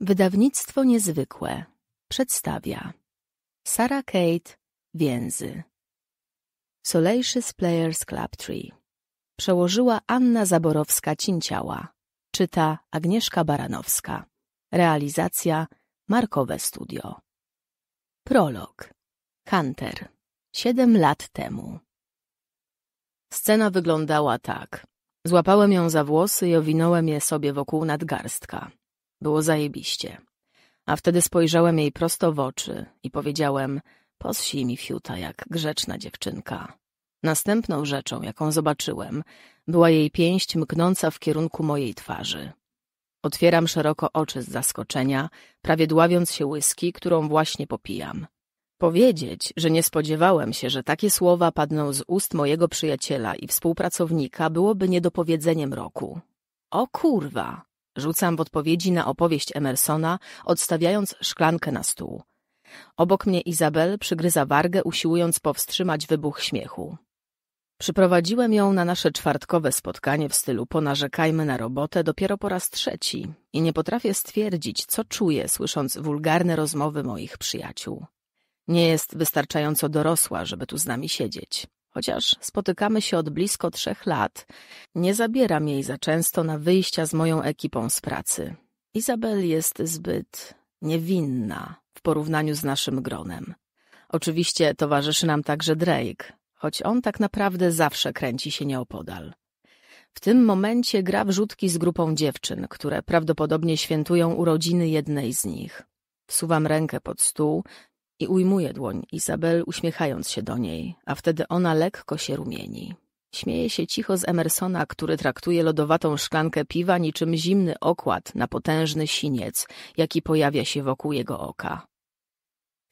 Wydawnictwo Niezwykłe przedstawia Sarah Kate Więzy Solejszy Players Tree. Przełożyła Anna Zaborowska-Cinciała Czyta Agnieszka Baranowska Realizacja Markowe Studio Prolog Hunter Siedem lat temu Scena wyglądała tak. Złapałem ją za włosy i owinąłem je sobie wokół nadgarstka. Było zajebiście. A wtedy spojrzałem jej prosto w oczy i powiedziałem, „Posi mi fiuta jak grzeczna dziewczynka. Następną rzeczą, jaką zobaczyłem, była jej pięść mknąca w kierunku mojej twarzy. Otwieram szeroko oczy z zaskoczenia, prawie dławiąc się łyski, którą właśnie popijam. Powiedzieć, że nie spodziewałem się, że takie słowa padną z ust mojego przyjaciela i współpracownika, byłoby niedopowiedzeniem roku. O kurwa! Rzucam w odpowiedzi na opowieść Emersona, odstawiając szklankę na stół. Obok mnie Izabel przygryza wargę, usiłując powstrzymać wybuch śmiechu. Przyprowadziłem ją na nasze czwartkowe spotkanie w stylu ponarzekajmy na robotę dopiero po raz trzeci i nie potrafię stwierdzić, co czuję, słysząc wulgarne rozmowy moich przyjaciół. Nie jest wystarczająco dorosła, żeby tu z nami siedzieć. Chociaż spotykamy się od blisko trzech lat, nie zabieram jej za często na wyjścia z moją ekipą z pracy. Izabel jest zbyt niewinna w porównaniu z naszym gronem. Oczywiście towarzyszy nam także Drake, choć on tak naprawdę zawsze kręci się nieopodal. W tym momencie gra w rzutki z grupą dziewczyn, które prawdopodobnie świętują urodziny jednej z nich. Wsuwam rękę pod stół i ujmuje dłoń Izabel, uśmiechając się do niej, a wtedy ona lekko się rumieni. Śmieje się cicho z Emersona, który traktuje lodowatą szklankę piwa niczym zimny okład na potężny siniec, jaki pojawia się wokół jego oka.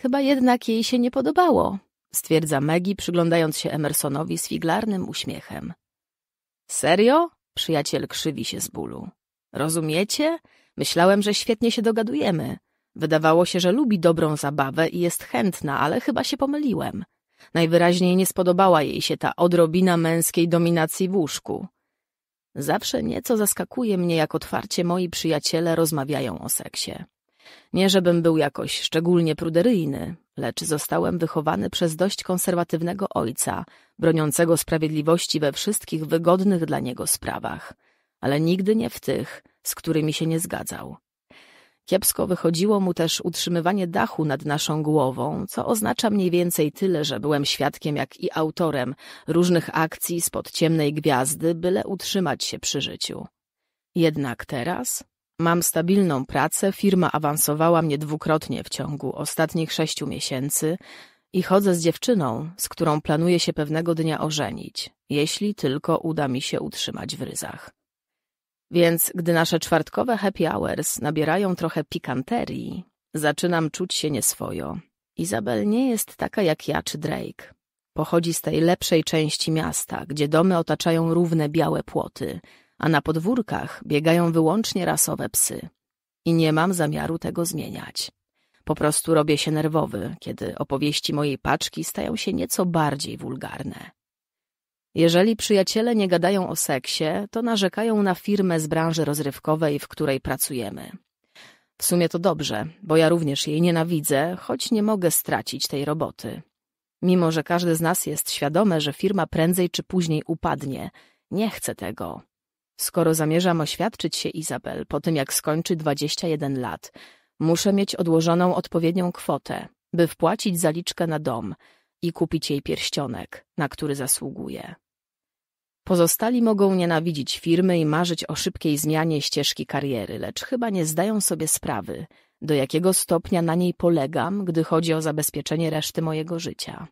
Chyba jednak jej się nie podobało, stwierdza Megi, przyglądając się Emersonowi z figlarnym uśmiechem. Serio? Przyjaciel krzywi się z bólu. Rozumiecie? Myślałem, że świetnie się dogadujemy. Wydawało się, że lubi dobrą zabawę i jest chętna, ale chyba się pomyliłem. Najwyraźniej nie spodobała jej się ta odrobina męskiej dominacji w łóżku. Zawsze nieco zaskakuje mnie, jak otwarcie moi przyjaciele rozmawiają o seksie. Nie żebym był jakoś szczególnie pruderyjny, lecz zostałem wychowany przez dość konserwatywnego ojca, broniącego sprawiedliwości we wszystkich wygodnych dla niego sprawach, ale nigdy nie w tych, z którymi się nie zgadzał. Kiepsko wychodziło mu też utrzymywanie dachu nad naszą głową, co oznacza mniej więcej tyle, że byłem świadkiem jak i autorem różnych akcji spod ciemnej gwiazdy, byle utrzymać się przy życiu. Jednak teraz mam stabilną pracę, firma awansowała mnie dwukrotnie w ciągu ostatnich sześciu miesięcy i chodzę z dziewczyną, z którą planuję się pewnego dnia ożenić, jeśli tylko uda mi się utrzymać w ryzach. Więc gdy nasze czwartkowe happy hours nabierają trochę pikanterii, zaczynam czuć się nieswojo. Izabel nie jest taka jak ja czy Drake. Pochodzi z tej lepszej części miasta, gdzie domy otaczają równe białe płoty, a na podwórkach biegają wyłącznie rasowe psy. I nie mam zamiaru tego zmieniać. Po prostu robię się nerwowy, kiedy opowieści mojej paczki stają się nieco bardziej wulgarne. Jeżeli przyjaciele nie gadają o seksie, to narzekają na firmę z branży rozrywkowej, w której pracujemy. W sumie to dobrze, bo ja również jej nienawidzę, choć nie mogę stracić tej roboty. Mimo, że każdy z nas jest świadomy, że firma prędzej czy później upadnie, nie chcę tego. Skoro zamierzam oświadczyć się Izabel po tym, jak skończy 21 lat, muszę mieć odłożoną odpowiednią kwotę, by wpłacić zaliczkę na dom i kupić jej pierścionek, na który zasługuje. Pozostali mogą nienawidzić firmy i marzyć o szybkiej zmianie ścieżki kariery, lecz chyba nie zdają sobie sprawy, do jakiego stopnia na niej polegam, gdy chodzi o zabezpieczenie reszty mojego życia.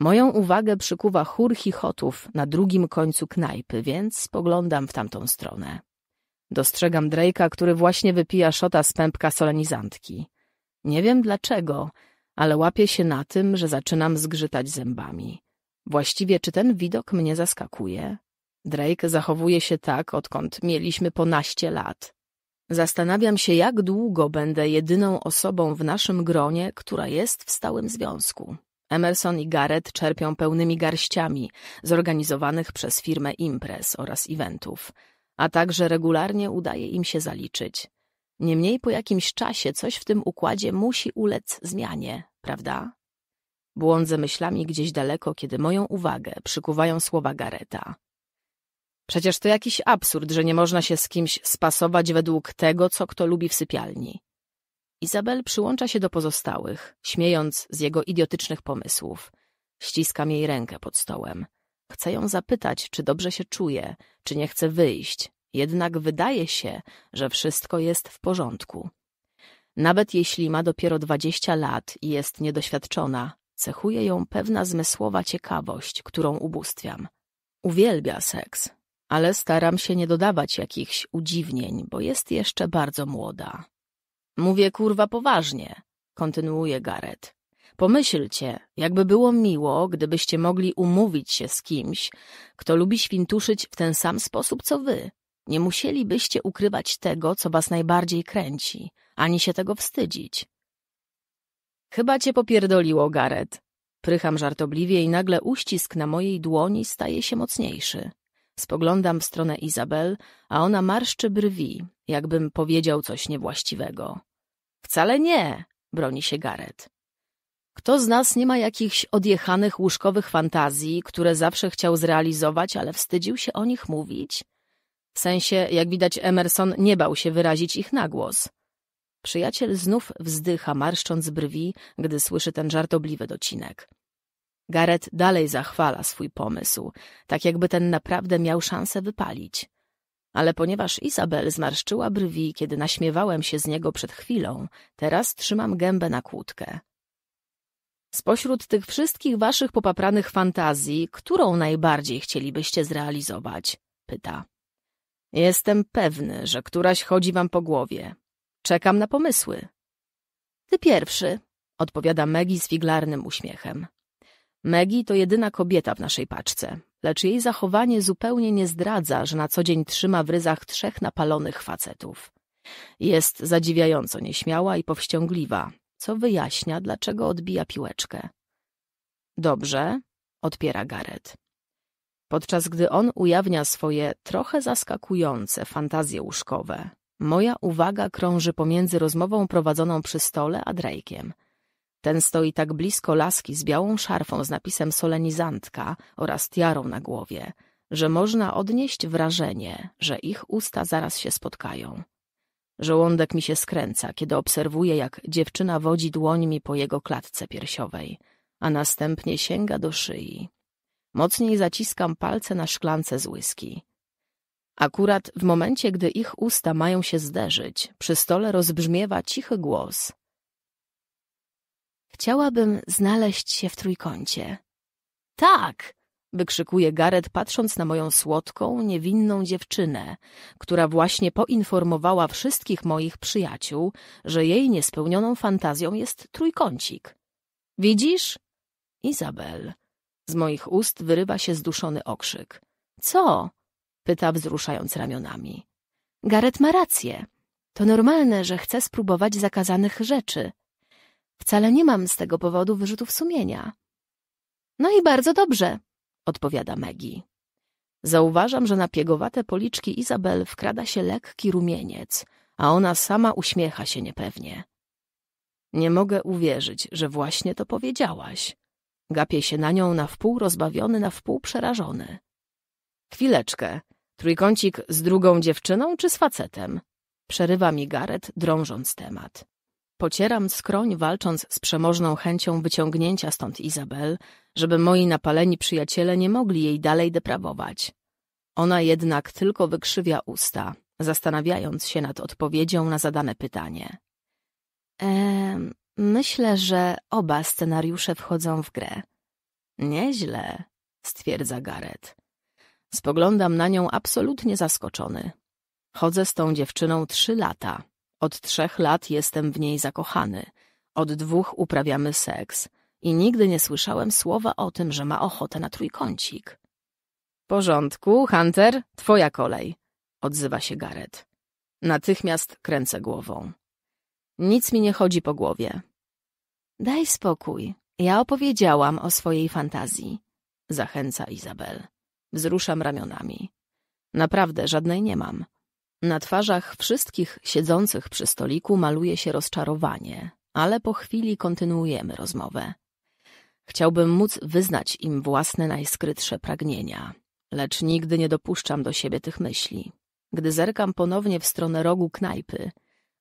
Moją uwagę przykuwa chór chichotów na drugim końcu knajpy, więc spoglądam w tamtą stronę. Dostrzegam Drake'a, który właśnie wypija szota z pępka solenizantki. Nie wiem dlaczego, ale łapię się na tym, że zaczynam zgrzytać zębami. Właściwie czy ten widok mnie zaskakuje? Drake zachowuje się tak, odkąd mieliśmy po naście lat. Zastanawiam się, jak długo będę jedyną osobą w naszym gronie, która jest w stałym związku. Emerson i Garrett czerpią pełnymi garściami zorganizowanych przez firmę imprez oraz eventów, a także regularnie udaje im się zaliczyć. Niemniej po jakimś czasie coś w tym układzie musi ulec zmianie, prawda? Błądzę myślami gdzieś daleko, kiedy moją uwagę przykuwają słowa Gareta. Przecież to jakiś absurd, że nie można się z kimś spasować według tego, co kto lubi w sypialni. Izabel przyłącza się do pozostałych, śmiejąc z jego idiotycznych pomysłów. Ściskam jej rękę pod stołem. Chcę ją zapytać, czy dobrze się czuje, czy nie chce wyjść. Jednak wydaje się, że wszystko jest w porządku. Nawet jeśli ma dopiero dwadzieścia lat i jest niedoświadczona, Cechuje ją pewna zmysłowa ciekawość, którą ubóstwiam. Uwielbia seks, ale staram się nie dodawać jakichś udziwnień, bo jest jeszcze bardzo młoda. Mówię kurwa poważnie, kontynuuje Gareth. Pomyślcie, jakby było miło, gdybyście mogli umówić się z kimś, kto lubi świntuszyć w ten sam sposób co wy. Nie musielibyście ukrywać tego, co was najbardziej kręci, ani się tego wstydzić. Chyba cię popierdoliło, Garet. Prycham żartobliwie i nagle uścisk na mojej dłoni staje się mocniejszy. Spoglądam w stronę Izabel, a ona marszczy brwi, jakbym powiedział coś niewłaściwego. Wcale nie, broni się Garet. Kto z nas nie ma jakichś odjechanych łóżkowych fantazji, które zawsze chciał zrealizować, ale wstydził się o nich mówić? W sensie, jak widać, Emerson nie bał się wyrazić ich na głos. Przyjaciel znów wzdycha, marszcząc brwi, gdy słyszy ten żartobliwy docinek. Gareth dalej zachwala swój pomysł, tak jakby ten naprawdę miał szansę wypalić. Ale ponieważ Izabel zmarszczyła brwi, kiedy naśmiewałem się z niego przed chwilą, teraz trzymam gębę na kłódkę. Spośród tych wszystkich waszych popapranych fantazji, którą najbardziej chcielibyście zrealizować? Pyta. Jestem pewny, że któraś chodzi wam po głowie, Czekam na pomysły. Ty pierwszy, odpowiada Megi z figlarnym uśmiechem. Megi to jedyna kobieta w naszej paczce, lecz jej zachowanie zupełnie nie zdradza, że na co dzień trzyma w ryzach trzech napalonych facetów. Jest zadziwiająco nieśmiała i powściągliwa, co wyjaśnia, dlaczego odbija piłeczkę. Dobrze, odpiera Gareth. Podczas gdy on ujawnia swoje trochę zaskakujące fantazje łóżkowe, Moja uwaga krąży pomiędzy rozmową prowadzoną przy stole a Drake'iem. Ten stoi tak blisko laski z białą szarfą z napisem solenizantka oraz tiarą na głowie, że można odnieść wrażenie, że ich usta zaraz się spotkają. Żołądek mi się skręca, kiedy obserwuję, jak dziewczyna wodzi dłońmi po jego klatce piersiowej, a następnie sięga do szyi. Mocniej zaciskam palce na szklance z whisky. Akurat w momencie, gdy ich usta mają się zderzyć, przy stole rozbrzmiewa cichy głos. Chciałabym znaleźć się w trójkącie. Tak! wykrzykuje Garet, patrząc na moją słodką, niewinną dziewczynę, która właśnie poinformowała wszystkich moich przyjaciół, że jej niespełnioną fantazją jest trójkącik. Widzisz? Izabel. Z moich ust wyrywa się zduszony okrzyk. Co? pyta wzruszając ramionami. Garet ma rację. To normalne, że chcę spróbować zakazanych rzeczy. Wcale nie mam z tego powodu wyrzutów sumienia. No i bardzo dobrze, odpowiada Megi. Zauważam, że na piegowate policzki Izabel wkrada się lekki rumieniec, a ona sama uśmiecha się niepewnie. Nie mogę uwierzyć, że właśnie to powiedziałaś. Gapię się na nią na wpół rozbawiony, na wpół przerażony. Chwileczkę, Trójkącik z drugą dziewczyną czy z facetem? Przerywa mi Garet, drążąc temat. Pocieram skroń, walcząc z przemożną chęcią wyciągnięcia stąd Izabel, żeby moi napaleni przyjaciele nie mogli jej dalej deprawować. Ona jednak tylko wykrzywia usta, zastanawiając się nad odpowiedzią na zadane pytanie. myślę, że oba scenariusze wchodzą w grę. Nieźle, stwierdza Garet. Spoglądam na nią absolutnie zaskoczony. Chodzę z tą dziewczyną trzy lata. Od trzech lat jestem w niej zakochany. Od dwóch uprawiamy seks. I nigdy nie słyszałem słowa o tym, że ma ochotę na trójkącik. Porządku, Hunter, twoja kolej, odzywa się Gareth. Natychmiast kręcę głową. Nic mi nie chodzi po głowie. Daj spokój. Ja opowiedziałam o swojej fantazji, zachęca Izabel. Wzruszam ramionami. Naprawdę żadnej nie mam. Na twarzach wszystkich siedzących przy stoliku maluje się rozczarowanie, ale po chwili kontynuujemy rozmowę. Chciałbym móc wyznać im własne najskrytsze pragnienia, lecz nigdy nie dopuszczam do siebie tych myśli. Gdy zerkam ponownie w stronę rogu knajpy,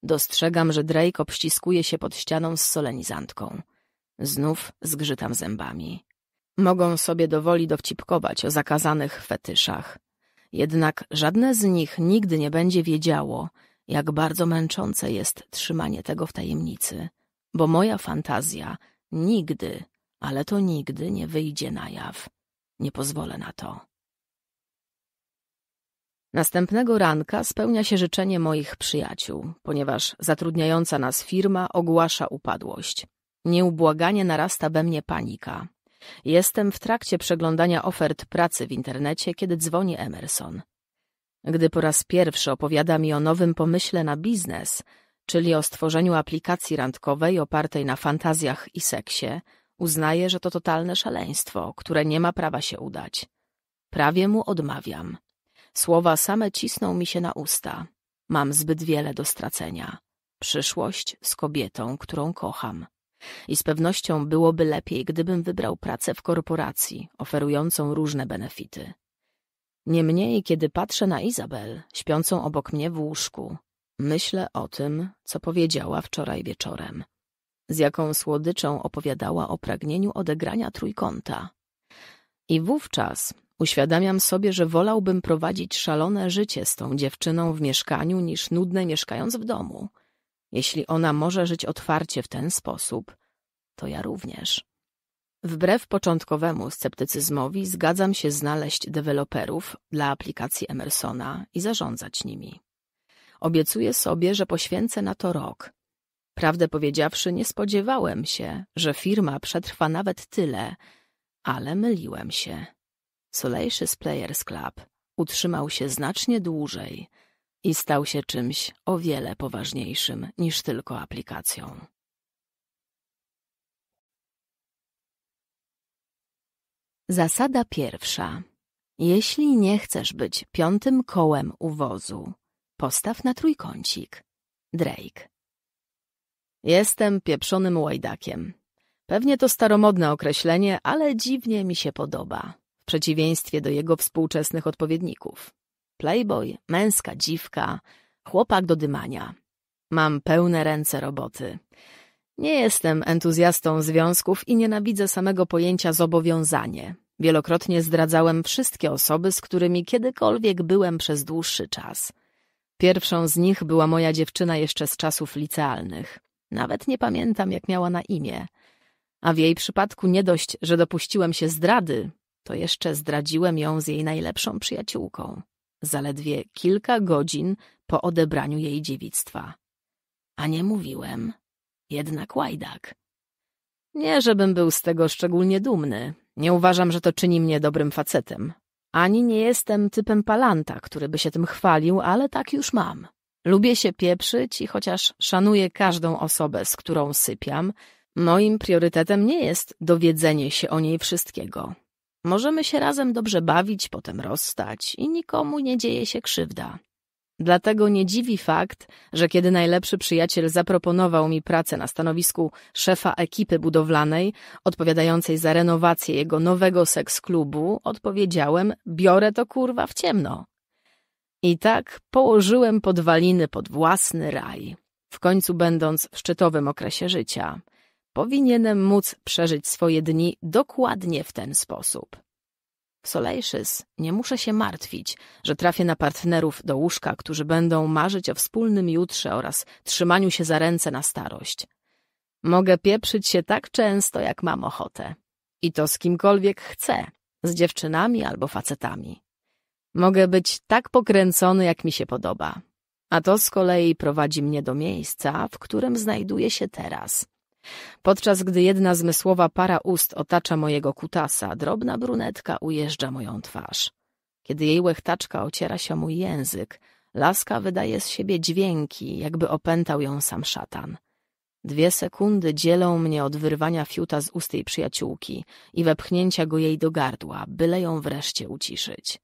dostrzegam, że Drake obściskuje się pod ścianą z solenizantką. Znów zgrzytam zębami. Mogą sobie dowoli dowcipkować o zakazanych fetyszach. Jednak żadne z nich nigdy nie będzie wiedziało, jak bardzo męczące jest trzymanie tego w tajemnicy, bo moja fantazja nigdy, ale to nigdy nie wyjdzie na jaw. Nie pozwolę na to. Następnego ranka spełnia się życzenie moich przyjaciół, ponieważ zatrudniająca nas firma ogłasza upadłość. Nieubłaganie narasta we mnie panika. Jestem w trakcie przeglądania ofert pracy w internecie, kiedy dzwoni Emerson. Gdy po raz pierwszy opowiada mi o nowym pomyśle na biznes, czyli o stworzeniu aplikacji randkowej opartej na fantazjach i seksie, uznaję, że to totalne szaleństwo, które nie ma prawa się udać. Prawie mu odmawiam. Słowa same cisną mi się na usta. Mam zbyt wiele do stracenia. Przyszłość z kobietą, którą kocham. I z pewnością byłoby lepiej, gdybym wybrał pracę w korporacji, oferującą różne benefity. Niemniej, kiedy patrzę na Izabel, śpiącą obok mnie w łóżku, myślę o tym, co powiedziała wczoraj wieczorem. Z jaką słodyczą opowiadała o pragnieniu odegrania trójkąta. I wówczas uświadamiam sobie, że wolałbym prowadzić szalone życie z tą dziewczyną w mieszkaniu niż nudne mieszkając w domu – jeśli ona może żyć otwarcie w ten sposób, to ja również. Wbrew początkowemu sceptycyzmowi zgadzam się znaleźć deweloperów dla aplikacji Emersona i zarządzać nimi. Obiecuję sobie, że poświęcę na to rok. Prawdę powiedziawszy, nie spodziewałem się, że firma przetrwa nawet tyle, ale myliłem się. Solacious Players Club utrzymał się znacznie dłużej – i stał się czymś o wiele poważniejszym niż tylko aplikacją. Zasada pierwsza. Jeśli nie chcesz być piątym kołem u wozu, postaw na trójkącik. Drake. Jestem pieprzonym łajdakiem. Pewnie to staromodne określenie, ale dziwnie mi się podoba, w przeciwieństwie do jego współczesnych odpowiedników. Playboy, męska dziwka, chłopak do dymania. Mam pełne ręce roboty. Nie jestem entuzjastą związków i nienawidzę samego pojęcia zobowiązanie. Wielokrotnie zdradzałem wszystkie osoby, z którymi kiedykolwiek byłem przez dłuższy czas. Pierwszą z nich była moja dziewczyna jeszcze z czasów licealnych. Nawet nie pamiętam, jak miała na imię. A w jej przypadku nie dość, że dopuściłem się zdrady, to jeszcze zdradziłem ją z jej najlepszą przyjaciółką zaledwie kilka godzin po odebraniu jej dziewictwa. A nie mówiłem. Jednak łajdak. Nie, żebym był z tego szczególnie dumny. Nie uważam, że to czyni mnie dobrym facetem. Ani nie jestem typem palanta, który by się tym chwalił, ale tak już mam. Lubię się pieprzyć i chociaż szanuję każdą osobę, z którą sypiam, moim priorytetem nie jest dowiedzenie się o niej wszystkiego. Możemy się razem dobrze bawić, potem rozstać i nikomu nie dzieje się krzywda. Dlatego nie dziwi fakt, że kiedy najlepszy przyjaciel zaproponował mi pracę na stanowisku szefa ekipy budowlanej, odpowiadającej za renowację jego nowego seks klubu, odpowiedziałem: Biorę to kurwa w ciemno. I tak położyłem podwaliny pod własny raj, w końcu będąc w szczytowym okresie życia. Powinienem móc przeżyć swoje dni dokładnie w ten sposób. W Solejszys nie muszę się martwić, że trafię na partnerów do łóżka, którzy będą marzyć o wspólnym jutrze oraz trzymaniu się za ręce na starość. Mogę pieprzyć się tak często, jak mam ochotę. I to z kimkolwiek chcę, z dziewczynami albo facetami. Mogę być tak pokręcony, jak mi się podoba. A to z kolei prowadzi mnie do miejsca, w którym znajduję się teraz. Podczas gdy jedna zmysłowa para ust otacza mojego kutasa, drobna brunetka ujeżdża moją twarz. Kiedy jej łechtaczka ociera się mój język, laska wydaje z siebie dźwięki, jakby opętał ją sam szatan. Dwie sekundy dzielą mnie od wyrwania fiuta z ust jej przyjaciółki i wepchnięcia go jej do gardła, byle ją wreszcie uciszyć.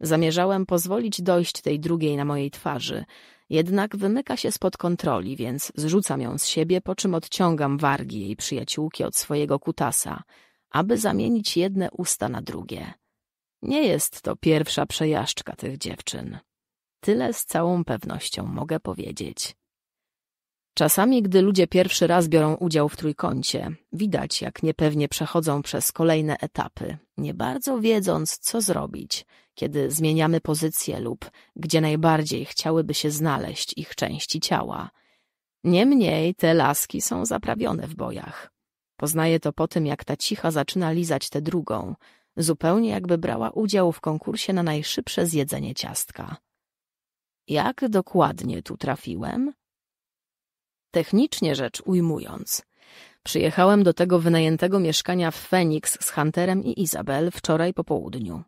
Zamierzałem pozwolić dojść tej drugiej na mojej twarzy, jednak wymyka się spod kontroli, więc zrzucam ją z siebie, po czym odciągam wargi jej przyjaciółki od swojego kutasa, aby zamienić jedne usta na drugie. Nie jest to pierwsza przejażdżka tych dziewczyn. Tyle z całą pewnością mogę powiedzieć. Czasami, gdy ludzie pierwszy raz biorą udział w trójkącie, widać, jak niepewnie przechodzą przez kolejne etapy, nie bardzo wiedząc, co zrobić, kiedy zmieniamy pozycję lub gdzie najbardziej chciałyby się znaleźć ich części ciała. Niemniej te laski są zaprawione w bojach. Poznaję to po tym, jak ta cicha zaczyna lizać tę drugą, zupełnie jakby brała udział w konkursie na najszybsze zjedzenie ciastka. Jak dokładnie tu trafiłem? technicznie rzecz ujmując. Przyjechałem do tego wynajętego mieszkania w Phoenix z Hunterem i Izabel wczoraj po południu.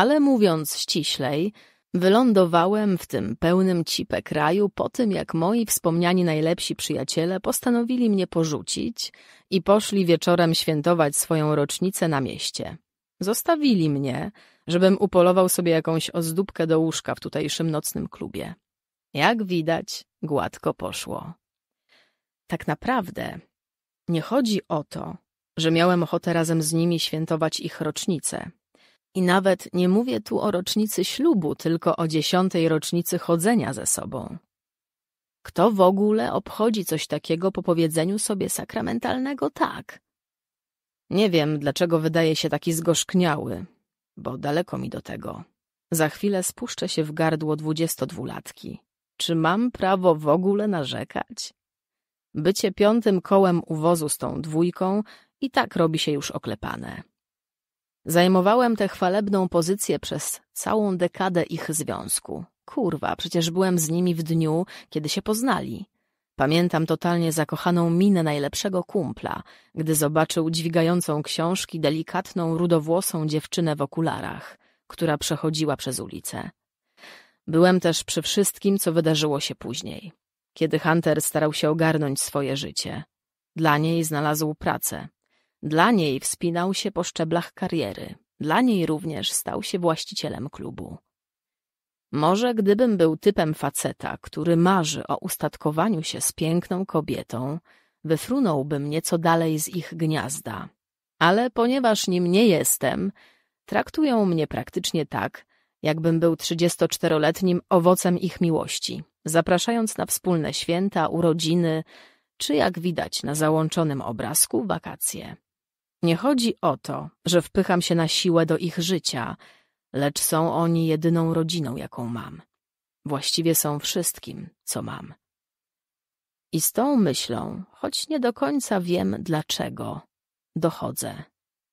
Ale mówiąc ściślej, wylądowałem w tym pełnym cipe kraju po tym, jak moi wspomniani najlepsi przyjaciele postanowili mnie porzucić i poszli wieczorem świętować swoją rocznicę na mieście. Zostawili mnie, żebym upolował sobie jakąś ozdóbkę do łóżka w tutejszym nocnym klubie. Jak widać, gładko poszło. Tak naprawdę nie chodzi o to, że miałem ochotę razem z nimi świętować ich rocznicę. I nawet nie mówię tu o rocznicy ślubu, tylko o dziesiątej rocznicy chodzenia ze sobą. Kto w ogóle obchodzi coś takiego po powiedzeniu sobie sakramentalnego tak? Nie wiem, dlaczego wydaje się taki zgorzkniały, bo daleko mi do tego. Za chwilę spuszczę się w gardło dwudziestodwulatki. Czy mam prawo w ogóle narzekać? Bycie piątym kołem u wozu z tą dwójką i tak robi się już oklepane. Zajmowałem tę chwalebną pozycję przez całą dekadę ich związku. Kurwa, przecież byłem z nimi w dniu, kiedy się poznali. Pamiętam totalnie zakochaną minę najlepszego kumpla, gdy zobaczył dźwigającą książki delikatną, rudowłosą dziewczynę w okularach, która przechodziła przez ulicę. Byłem też przy wszystkim, co wydarzyło się później kiedy Hunter starał się ogarnąć swoje życie. Dla niej znalazł pracę. Dla niej wspinał się po szczeblach kariery. Dla niej również stał się właścicielem klubu. Może gdybym był typem faceta, który marzy o ustatkowaniu się z piękną kobietą, wyfrunąłbym nieco dalej z ich gniazda. Ale ponieważ nim nie jestem, traktują mnie praktycznie tak, jakbym był 34-letnim owocem ich miłości zapraszając na wspólne święta, urodziny, czy jak widać na załączonym obrazku, wakacje. Nie chodzi o to, że wpycham się na siłę do ich życia, lecz są oni jedyną rodziną, jaką mam. Właściwie są wszystkim, co mam. I z tą myślą, choć nie do końca wiem dlaczego, dochodzę,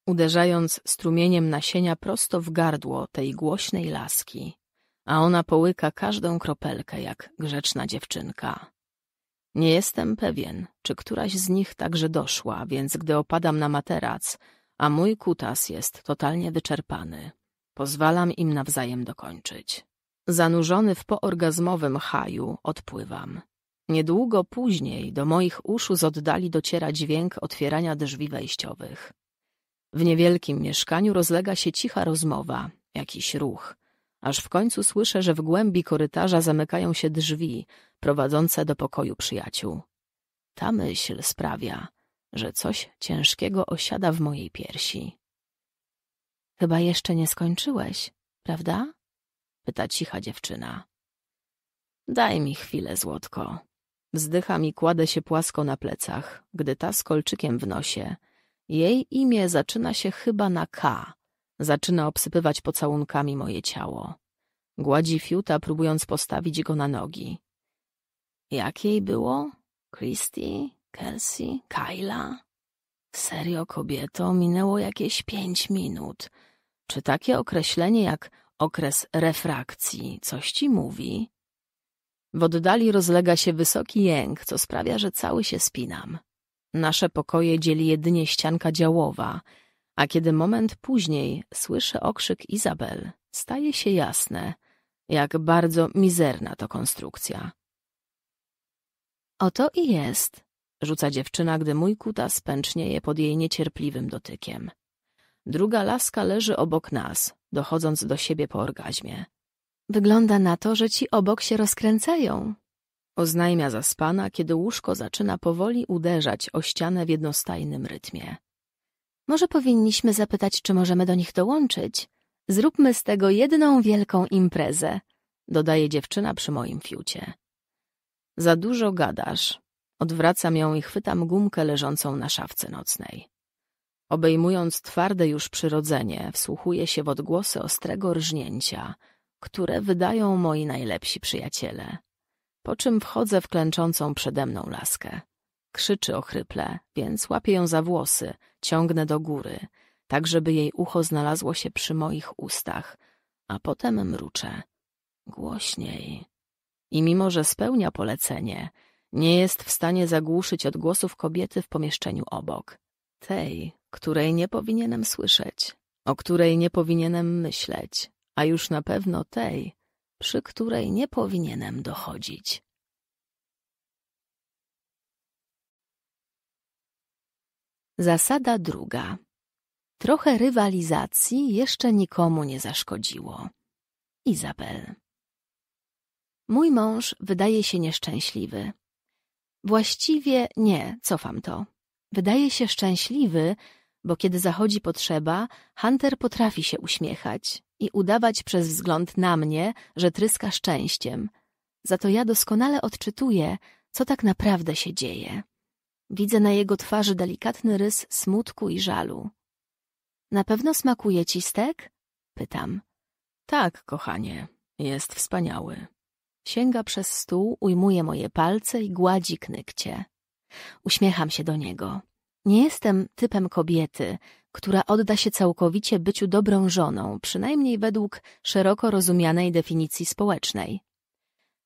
uderzając strumieniem nasienia prosto w gardło tej głośnej laski a ona połyka każdą kropelkę jak grzeczna dziewczynka. Nie jestem pewien, czy któraś z nich także doszła, więc gdy opadam na materac, a mój kutas jest totalnie wyczerpany, pozwalam im nawzajem dokończyć. Zanurzony w poorgazmowym haju odpływam. Niedługo później do moich uszu z oddali dociera dźwięk otwierania drzwi wejściowych. W niewielkim mieszkaniu rozlega się cicha rozmowa, jakiś ruch – aż w końcu słyszę, że w głębi korytarza zamykają się drzwi prowadzące do pokoju przyjaciół. Ta myśl sprawia, że coś ciężkiego osiada w mojej piersi. Chyba jeszcze nie skończyłeś, prawda? pyta cicha dziewczyna. Daj mi chwilę, złotko. Wzdycham i kładę się płasko na plecach, gdy ta z kolczykiem w nosie. Jej imię zaczyna się chyba na K, Zaczyna obsypywać pocałunkami moje ciało. Gładzi fiuta, próbując postawić go na nogi. Jak jej było? Christy? Kelsey? Kyla? Serio, kobieto, minęło jakieś pięć minut. Czy takie określenie jak okres refrakcji coś ci mówi? W oddali rozlega się wysoki jęk, co sprawia, że cały się spinam. Nasze pokoje dzieli jedynie ścianka działowa – a kiedy moment później słyszy okrzyk Izabel, staje się jasne, jak bardzo mizerna to konstrukcja. Oto i jest, rzuca dziewczyna, gdy mój kuta spęcznieje pod jej niecierpliwym dotykiem. Druga laska leży obok nas, dochodząc do siebie po orgazmie. Wygląda na to, że ci obok się rozkręcają. Oznajmia zaspana, kiedy łóżko zaczyna powoli uderzać o ścianę w jednostajnym rytmie. Może powinniśmy zapytać, czy możemy do nich dołączyć? Zróbmy z tego jedną wielką imprezę, dodaje dziewczyna przy moim fiucie. Za dużo gadasz. Odwracam ją i chwytam gumkę leżącą na szafce nocnej. Obejmując twarde już przyrodzenie, wsłuchuję się w odgłosy ostrego rżnięcia, które wydają moi najlepsi przyjaciele. Po czym wchodzę w klęczącą przede mną laskę. Krzyczy ochryple, więc łapię ją za włosy, ciągnę do góry, tak żeby jej ucho znalazło się przy moich ustach, a potem mruczę. Głośniej. I mimo, że spełnia polecenie, nie jest w stanie zagłuszyć odgłosów kobiety w pomieszczeniu obok. Tej, której nie powinienem słyszeć, o której nie powinienem myśleć, a już na pewno tej, przy której nie powinienem dochodzić. Zasada druga. Trochę rywalizacji jeszcze nikomu nie zaszkodziło. Izabel. Mój mąż wydaje się nieszczęśliwy. Właściwie nie, cofam to. Wydaje się szczęśliwy, bo kiedy zachodzi potrzeba, Hunter potrafi się uśmiechać i udawać przez wzgląd na mnie, że tryska szczęściem. Za to ja doskonale odczytuję, co tak naprawdę się dzieje. Widzę na jego twarzy delikatny rys smutku i żalu. Na pewno smakuje ci stek? Pytam. Tak, kochanie, jest wspaniały. Sięga przez stół, ujmuje moje palce i gładzi knykcie. Uśmiecham się do niego. Nie jestem typem kobiety, która odda się całkowicie byciu dobrą żoną, przynajmniej według szeroko rozumianej definicji społecznej.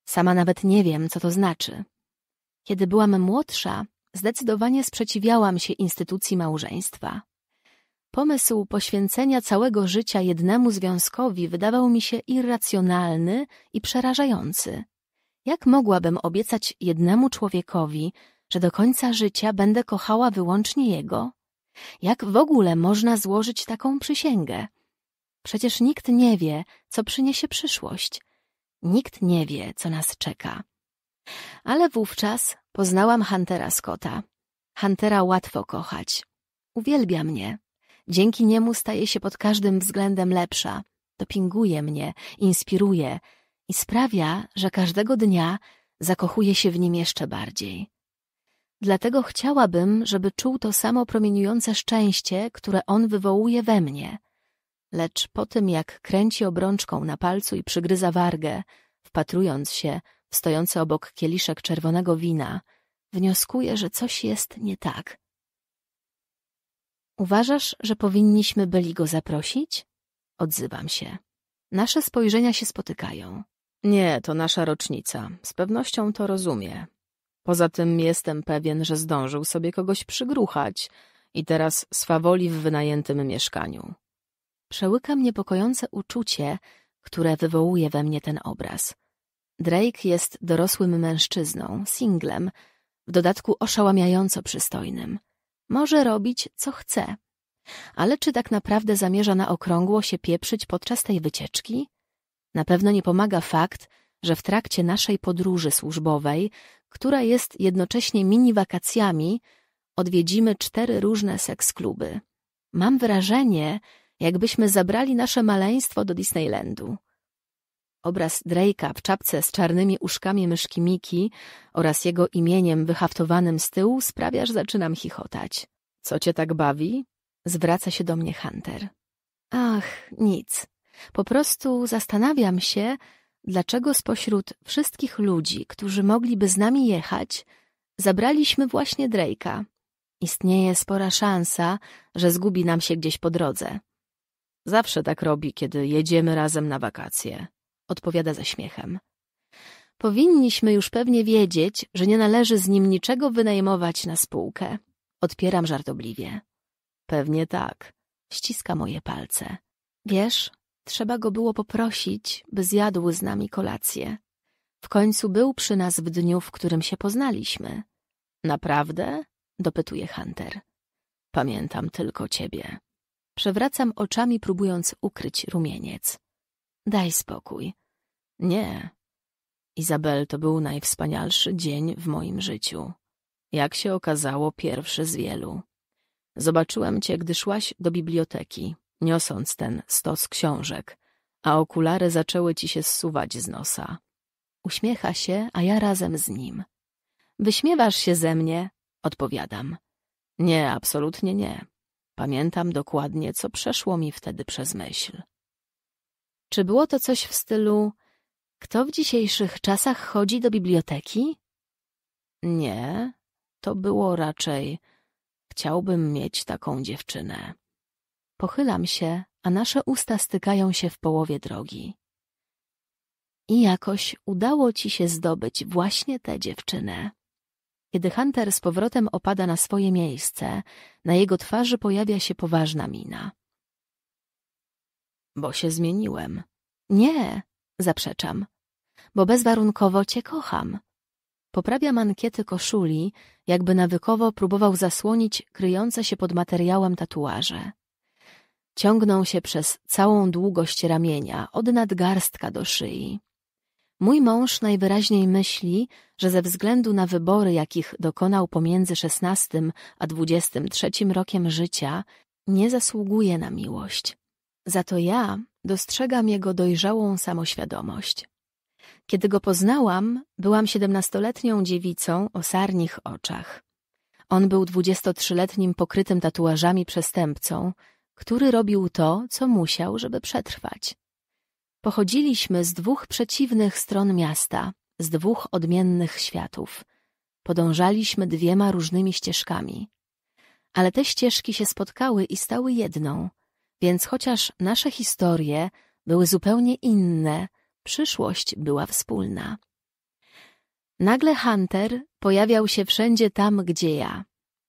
Sama nawet nie wiem, co to znaczy. Kiedy byłam młodsza, zdecydowanie sprzeciwiałam się instytucji małżeństwa. Pomysł poświęcenia całego życia jednemu związkowi wydawał mi się irracjonalny i przerażający. Jak mogłabym obiecać jednemu człowiekowi, że do końca życia będę kochała wyłącznie jego? Jak w ogóle można złożyć taką przysięgę? Przecież nikt nie wie, co przyniesie przyszłość. Nikt nie wie, co nas czeka. Ale wówczas poznałam Huntera Scotta. Huntera łatwo kochać. Uwielbia mnie. Dzięki niemu staje się pod każdym względem lepsza. Dopinguje mnie, inspiruje i sprawia, że każdego dnia zakochuje się w nim jeszcze bardziej. Dlatego chciałabym, żeby czuł to samo promieniujące szczęście, które on wywołuje we mnie. Lecz po tym, jak kręci obrączką na palcu i przygryza wargę, wpatrując się, stojący obok kieliszek czerwonego wina, wnioskuje, że coś jest nie tak. Uważasz, że powinniśmy byli go zaprosić? Odzywam się. Nasze spojrzenia się spotykają. Nie, to nasza rocznica. Z pewnością to rozumie. Poza tym jestem pewien, że zdążył sobie kogoś przygruchać i teraz swawoli w wynajętym mieszkaniu. Przełyka mnie niepokojące uczucie, które wywołuje we mnie ten obraz – Drake jest dorosłym mężczyzną, singlem, w dodatku oszałamiająco przystojnym. Może robić, co chce. Ale czy tak naprawdę zamierza na okrągło się pieprzyć podczas tej wycieczki? Na pewno nie pomaga fakt, że w trakcie naszej podróży służbowej, która jest jednocześnie mini wakacjami, odwiedzimy cztery różne sekskluby. Mam wrażenie, jakbyśmy zabrali nasze maleństwo do Disneylandu. Obraz Drake'a w czapce z czarnymi uszkami myszki Miki oraz jego imieniem wyhaftowanym z tyłu sprawia, że zaczynam chichotać. Co cię tak bawi? Zwraca się do mnie Hunter. Ach, nic. Po prostu zastanawiam się, dlaczego spośród wszystkich ludzi, którzy mogliby z nami jechać, zabraliśmy właśnie Drake'a. Istnieje spora szansa, że zgubi nam się gdzieś po drodze. Zawsze tak robi, kiedy jedziemy razem na wakacje odpowiada ze śmiechem. Powinniśmy już pewnie wiedzieć, że nie należy z nim niczego wynajmować na spółkę. Odpieram żartobliwie. Pewnie tak. Ściska moje palce. Wiesz, trzeba go było poprosić, by zjadł z nami kolację. W końcu był przy nas w dniu, w którym się poznaliśmy. Naprawdę? dopytuje Hunter. Pamiętam tylko ciebie. Przewracam oczami, próbując ukryć rumieniec. Daj spokój. Nie. Izabel, to był najwspanialszy dzień w moim życiu. Jak się okazało, pierwszy z wielu. Zobaczyłem cię, gdy szłaś do biblioteki, niosąc ten stos książek, a okulary zaczęły ci się zsuwać z nosa. Uśmiecha się, a ja razem z nim. Wyśmiewasz się ze mnie? Odpowiadam. Nie, absolutnie nie. Pamiętam dokładnie, co przeszło mi wtedy przez myśl. Czy było to coś w stylu kto w dzisiejszych czasach chodzi do biblioteki? Nie, to było raczej chciałbym mieć taką dziewczynę. Pochylam się, a nasze usta stykają się w połowie drogi. I jakoś udało ci się zdobyć właśnie tę dziewczynę. Kiedy Hunter z powrotem opada na swoje miejsce, na jego twarzy pojawia się poważna mina bo się zmieniłem. Nie, zaprzeczam, bo bezwarunkowo cię kocham. Poprawia mankiety koszuli, jakby nawykowo próbował zasłonić kryjące się pod materiałem tatuaże. Ciągną się przez całą długość ramienia, od nadgarstka do szyi. Mój mąż najwyraźniej myśli, że ze względu na wybory, jakich dokonał pomiędzy szesnastym a dwudziestym trzecim rokiem życia, nie zasługuje na miłość. Za to ja dostrzegam jego dojrzałą samoświadomość. Kiedy go poznałam, byłam siedemnastoletnią dziewicą o sarnich oczach. On był dwudziestotrzyletnim pokrytym tatuażami przestępcą, który robił to, co musiał, żeby przetrwać. Pochodziliśmy z dwóch przeciwnych stron miasta, z dwóch odmiennych światów. Podążaliśmy dwiema różnymi ścieżkami. Ale te ścieżki się spotkały i stały jedną, więc chociaż nasze historie były zupełnie inne, przyszłość była wspólna. Nagle Hunter pojawiał się wszędzie tam, gdzie ja.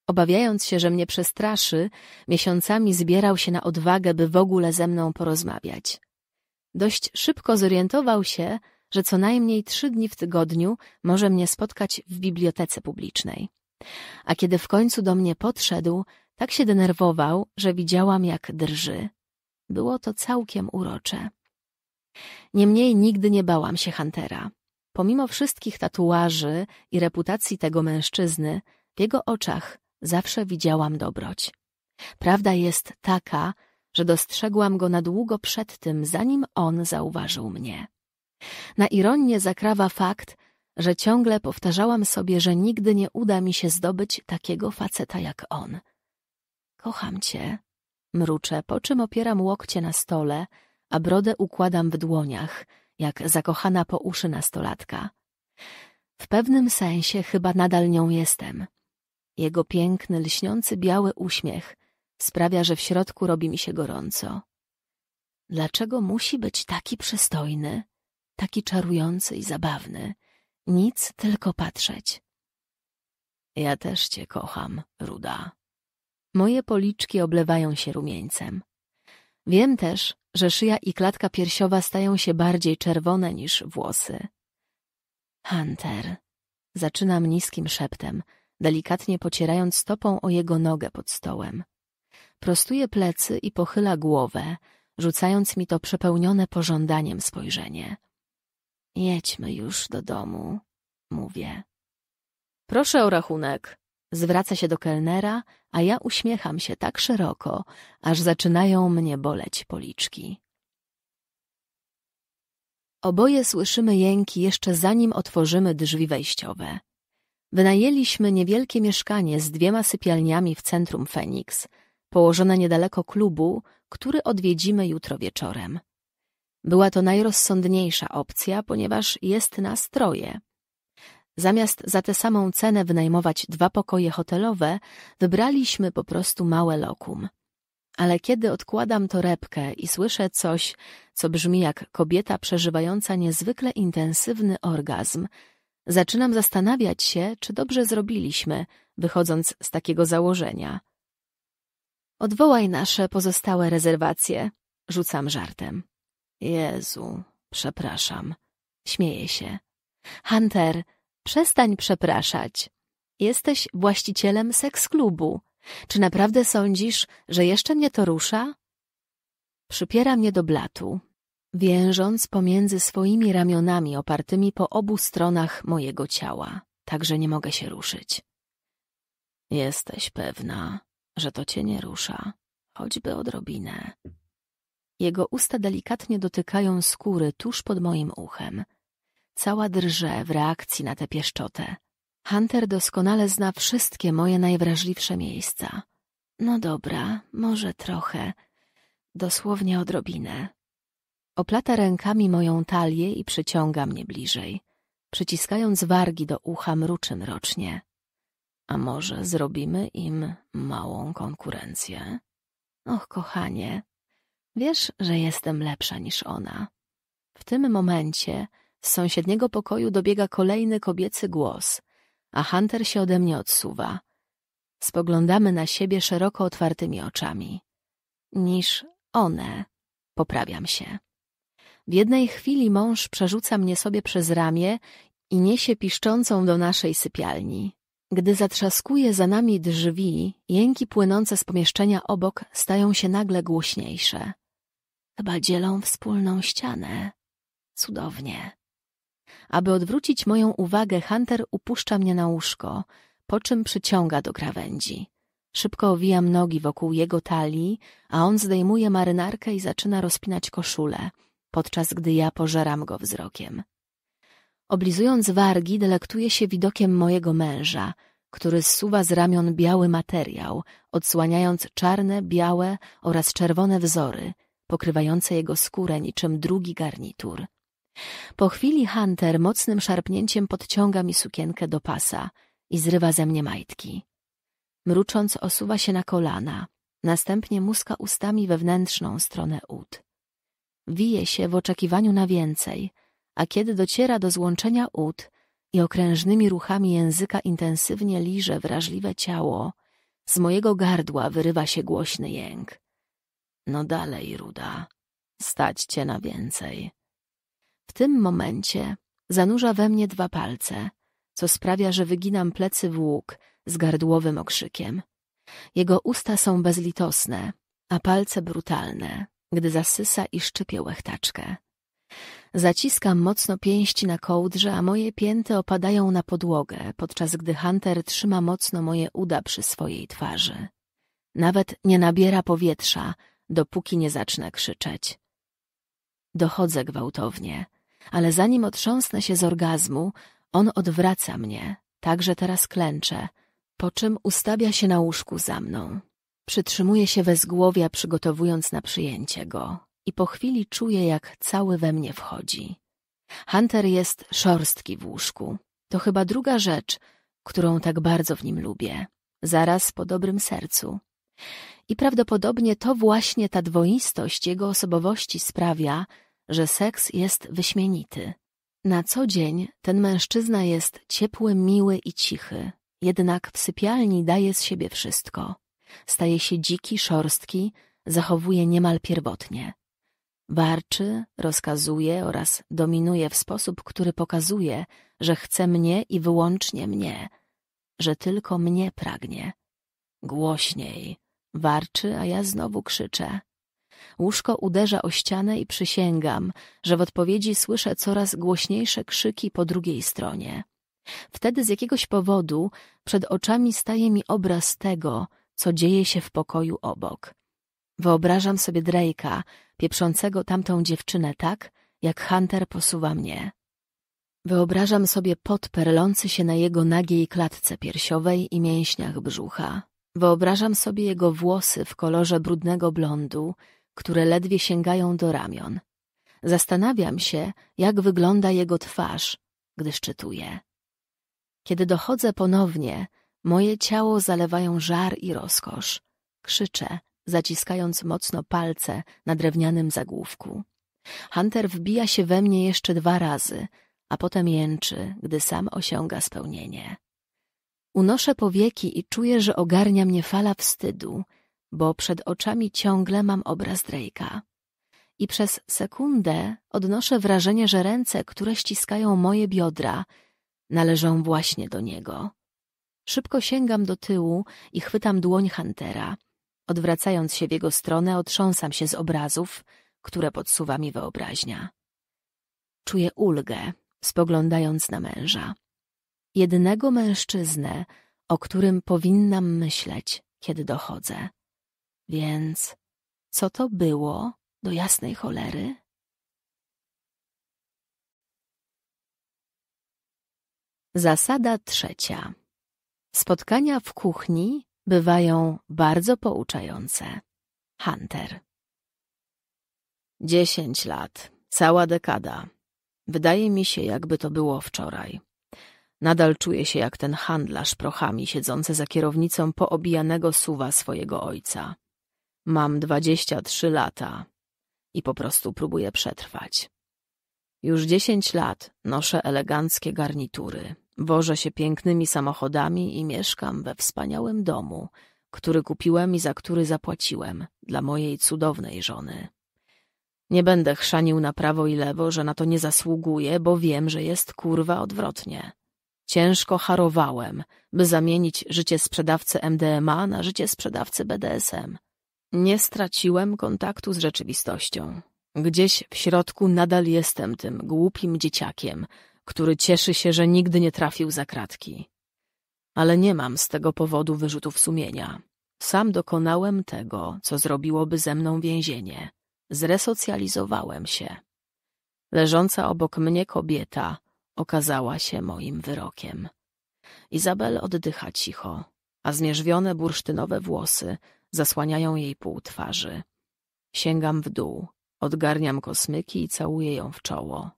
Obawiając się, że mnie przestraszy, miesiącami zbierał się na odwagę, by w ogóle ze mną porozmawiać. Dość szybko zorientował się, że co najmniej trzy dni w tygodniu może mnie spotkać w bibliotece publicznej. A kiedy w końcu do mnie podszedł, tak się denerwował, że widziałam, jak drży. Było to całkiem urocze. Niemniej nigdy nie bałam się Huntera. Pomimo wszystkich tatuaży i reputacji tego mężczyzny, w jego oczach zawsze widziałam dobroć. Prawda jest taka, że dostrzegłam go na długo przed tym, zanim on zauważył mnie. Na ironię zakrawa fakt, że ciągle powtarzałam sobie, że nigdy nie uda mi się zdobyć takiego faceta jak on – Kocham cię, mruczę, po czym opieram łokcie na stole, a brodę układam w dłoniach, jak zakochana po uszy nastolatka. W pewnym sensie chyba nadal nią jestem. Jego piękny, lśniący biały uśmiech sprawia, że w środku robi mi się gorąco. Dlaczego musi być taki przystojny, taki czarujący i zabawny? Nic, tylko patrzeć. Ja też cię kocham, Ruda. Moje policzki oblewają się rumieńcem. Wiem też, że szyja i klatka piersiowa stają się bardziej czerwone niż włosy. Hunter, zaczynam niskim szeptem, delikatnie pocierając stopą o jego nogę pod stołem. Prostuje plecy i pochyla głowę, rzucając mi to przepełnione pożądaniem spojrzenie. Jedźmy już do domu, mówię. Proszę o rachunek. Zwraca się do kelnera a ja uśmiecham się tak szeroko, aż zaczynają mnie boleć policzki. Oboje słyszymy jęki jeszcze zanim otworzymy drzwi wejściowe. Wynajęliśmy niewielkie mieszkanie z dwiema sypialniami w centrum Feniks, położone niedaleko klubu, który odwiedzimy jutro wieczorem. Była to najrozsądniejsza opcja, ponieważ jest nas troje. Zamiast za tę samą cenę wynajmować dwa pokoje hotelowe, wybraliśmy po prostu małe lokum. Ale kiedy odkładam torebkę i słyszę coś, co brzmi jak kobieta przeżywająca niezwykle intensywny orgazm, zaczynam zastanawiać się, czy dobrze zrobiliśmy, wychodząc z takiego założenia. Odwołaj nasze pozostałe rezerwacje, rzucam żartem. Jezu, przepraszam. Śmieje się. Hunter, Przestań przepraszać. Jesteś właścicielem seks-klubu. Czy naprawdę sądzisz, że jeszcze mnie to rusza? Przypiera mnie do blatu, więżąc pomiędzy swoimi ramionami opartymi po obu stronach mojego ciała, tak że nie mogę się ruszyć. Jesteś pewna, że to cię nie rusza, choćby odrobinę. Jego usta delikatnie dotykają skóry tuż pod moim uchem. Cała drże w reakcji na tę pieszczotę. Hunter doskonale zna wszystkie moje najwrażliwsze miejsca. No dobra, może trochę. Dosłownie odrobinę. Oplata rękami moją talię i przyciąga mnie bliżej. Przyciskając wargi do ucha mruczy mrocznie. A może zrobimy im małą konkurencję? Och, kochanie, wiesz, że jestem lepsza niż ona. W tym momencie z sąsiedniego pokoju dobiega kolejny kobiecy głos, a Hunter się ode mnie odsuwa. Spoglądamy na siebie szeroko otwartymi oczami. Niż one, poprawiam się. W jednej chwili mąż przerzuca mnie sobie przez ramię i niesie piszczącą do naszej sypialni. Gdy zatrzaskuje za nami drzwi, jęki płynące z pomieszczenia obok stają się nagle głośniejsze. Chyba dzielą wspólną ścianę. Cudownie. Aby odwrócić moją uwagę, Hunter upuszcza mnie na łóżko, po czym przyciąga do krawędzi. Szybko owijam nogi wokół jego talii, a on zdejmuje marynarkę i zaczyna rozpinać koszulę, podczas gdy ja pożeram go wzrokiem. Oblizując wargi, delektuje się widokiem mojego męża, który zsuwa z ramion biały materiał, odsłaniając czarne, białe oraz czerwone wzory, pokrywające jego skórę niczym drugi garnitur. Po chwili Hunter mocnym szarpnięciem podciąga mi sukienkę do pasa i zrywa ze mnie majtki. Mrucząc osuwa się na kolana, następnie muska ustami wewnętrzną stronę ud. Wije się w oczekiwaniu na więcej, a kiedy dociera do złączenia ud i okrężnymi ruchami języka intensywnie liże wrażliwe ciało, z mojego gardła wyrywa się głośny jęk. No dalej, Ruda, stać cię na więcej. W tym momencie zanurza we mnie dwa palce, co sprawia, że wyginam plecy w łuk z gardłowym okrzykiem. Jego usta są bezlitosne, a palce brutalne, gdy zasysa i szczypie łechtaczkę. Zaciskam mocno pięści na kołdrze, a moje pięty opadają na podłogę, podczas gdy Hunter trzyma mocno moje uda przy swojej twarzy. Nawet nie nabiera powietrza, dopóki nie zacznę krzyczeć. Dochodzę gwałtownie ale zanim otrząsnę się z orgazmu, on odwraca mnie, tak że teraz klęczę, po czym ustawia się na łóżku za mną. Przytrzymuje się we zgłowia, przygotowując na przyjęcie go i po chwili czuję, jak cały we mnie wchodzi. Hunter jest szorstki w łóżku. To chyba druga rzecz, którą tak bardzo w nim lubię. Zaraz po dobrym sercu. I prawdopodobnie to właśnie ta dwoistość jego osobowości sprawia, że seks jest wyśmienity. Na co dzień ten mężczyzna jest ciepły, miły i cichy, jednak w sypialni daje z siebie wszystko. Staje się dziki, szorstki, zachowuje niemal pierwotnie. Warczy, rozkazuje oraz dominuje w sposób, który pokazuje, że chce mnie i wyłącznie mnie, że tylko mnie pragnie. Głośniej warczy, a ja znowu krzyczę. Łóżko uderza o ścianę i przysięgam, że w odpowiedzi słyszę coraz głośniejsze krzyki po drugiej stronie. Wtedy z jakiegoś powodu przed oczami staje mi obraz tego, co dzieje się w pokoju obok. Wyobrażam sobie Drake'a, pieprzącego tamtą dziewczynę tak, jak Hunter posuwa mnie. Wyobrażam sobie pot perlący się na jego nagiej klatce piersiowej i mięśniach brzucha. Wyobrażam sobie jego włosy w kolorze brudnego blondu, które ledwie sięgają do ramion. Zastanawiam się, jak wygląda jego twarz, gdy szczytuje. Kiedy dochodzę ponownie, moje ciało zalewają żar i rozkosz. Krzyczę, zaciskając mocno palce na drewnianym zagłówku. Hunter wbija się we mnie jeszcze dwa razy, a potem jęczy, gdy sam osiąga spełnienie. Unoszę powieki i czuję, że ogarnia mnie fala wstydu – bo przed oczami ciągle mam obraz Drake'a. I przez sekundę odnoszę wrażenie, że ręce, które ściskają moje biodra, należą właśnie do niego. Szybko sięgam do tyłu i chwytam dłoń Huntera. Odwracając się w jego stronę, otrząsam się z obrazów, które podsuwa mi wyobraźnia. Czuję ulgę, spoglądając na męża. Jednego mężczyznę, o którym powinnam myśleć, kiedy dochodzę. Więc co to było do jasnej cholery? Zasada trzecia. Spotkania w kuchni bywają bardzo pouczające. Hunter. Dziesięć lat, cała dekada. Wydaje mi się, jakby to było wczoraj. Nadal czuję się jak ten handlarz prochami siedzący za kierownicą poobijanego suwa swojego ojca. Mam dwadzieścia trzy lata i po prostu próbuję przetrwać. Już dziesięć lat noszę eleganckie garnitury, wożę się pięknymi samochodami i mieszkam we wspaniałym domu, który kupiłem i za który zapłaciłem dla mojej cudownej żony. Nie będę chrzanił na prawo i lewo, że na to nie zasługuję, bo wiem, że jest kurwa odwrotnie. Ciężko harowałem, by zamienić życie sprzedawcy MDMA na życie sprzedawcy BDSM. Nie straciłem kontaktu z rzeczywistością. Gdzieś w środku nadal jestem tym głupim dzieciakiem, który cieszy się, że nigdy nie trafił za kratki. Ale nie mam z tego powodu wyrzutów sumienia. Sam dokonałem tego, co zrobiłoby ze mną więzienie. Zresocjalizowałem się. Leżąca obok mnie kobieta okazała się moim wyrokiem. Izabel oddycha cicho, a zmierzwione bursztynowe włosy zasłaniają jej pół twarzy. Sięgam w dół, odgarniam kosmyki i całuję ją w czoło.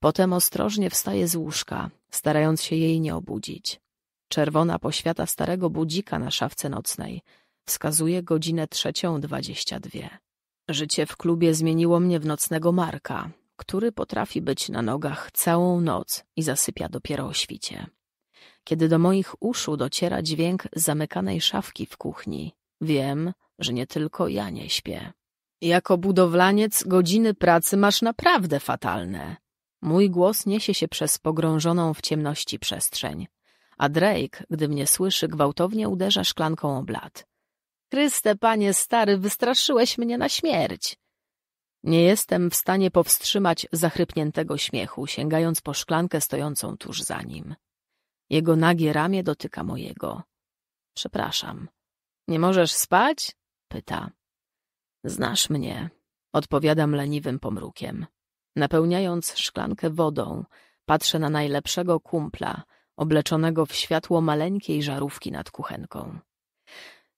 Potem ostrożnie wstaję z łóżka, starając się jej nie obudzić. Czerwona poświata starego budzika na szafce nocnej wskazuje godzinę trzecią dwadzieścia dwie. Życie w klubie zmieniło mnie w nocnego Marka, który potrafi być na nogach całą noc i zasypia dopiero o świcie. Kiedy do moich uszu dociera dźwięk zamykanej szafki w kuchni, Wiem, że nie tylko ja nie śpię. Jako budowlaniec godziny pracy masz naprawdę fatalne. Mój głos niesie się przez pogrążoną w ciemności przestrzeń, a Drake, gdy mnie słyszy, gwałtownie uderza szklanką o blat. Chryste, panie stary, wystraszyłeś mnie na śmierć. Nie jestem w stanie powstrzymać zachrypniętego śmiechu, sięgając po szklankę stojącą tuż za nim. Jego nagie ramię dotyka mojego. Przepraszam. Nie możesz spać? pyta. Znasz mnie, odpowiadam leniwym pomrukiem. Napełniając szklankę wodą, patrzę na najlepszego kumpla, obleczonego w światło maleńkiej żarówki nad kuchenką.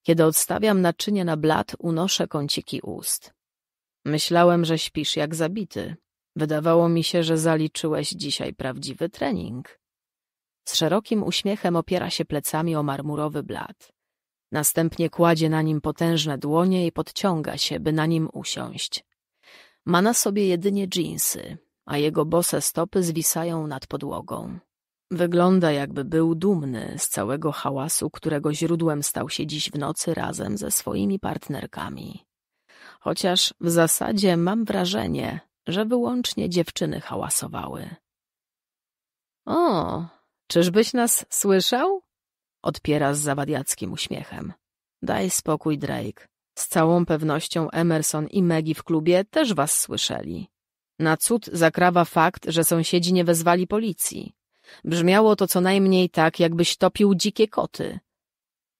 Kiedy odstawiam naczynie na blat, unoszę kąciki ust. Myślałem, że śpisz jak zabity. Wydawało mi się, że zaliczyłeś dzisiaj prawdziwy trening. Z szerokim uśmiechem opiera się plecami o marmurowy blat. Następnie kładzie na nim potężne dłonie i podciąga się, by na nim usiąść. Ma na sobie jedynie dżinsy, a jego bose stopy zwisają nad podłogą. Wygląda jakby był dumny z całego hałasu, którego źródłem stał się dziś w nocy razem ze swoimi partnerkami. Chociaż w zasadzie mam wrażenie, że wyłącznie dziewczyny hałasowały. O, czyżbyś nas słyszał? Odpiera z zawadiackim uśmiechem. Daj spokój, Drake. Z całą pewnością Emerson i Meggie w klubie też was słyszeli. Na cud zakrawa fakt, że sąsiedzi nie wezwali policji. Brzmiało to co najmniej tak, jakbyś topił dzikie koty.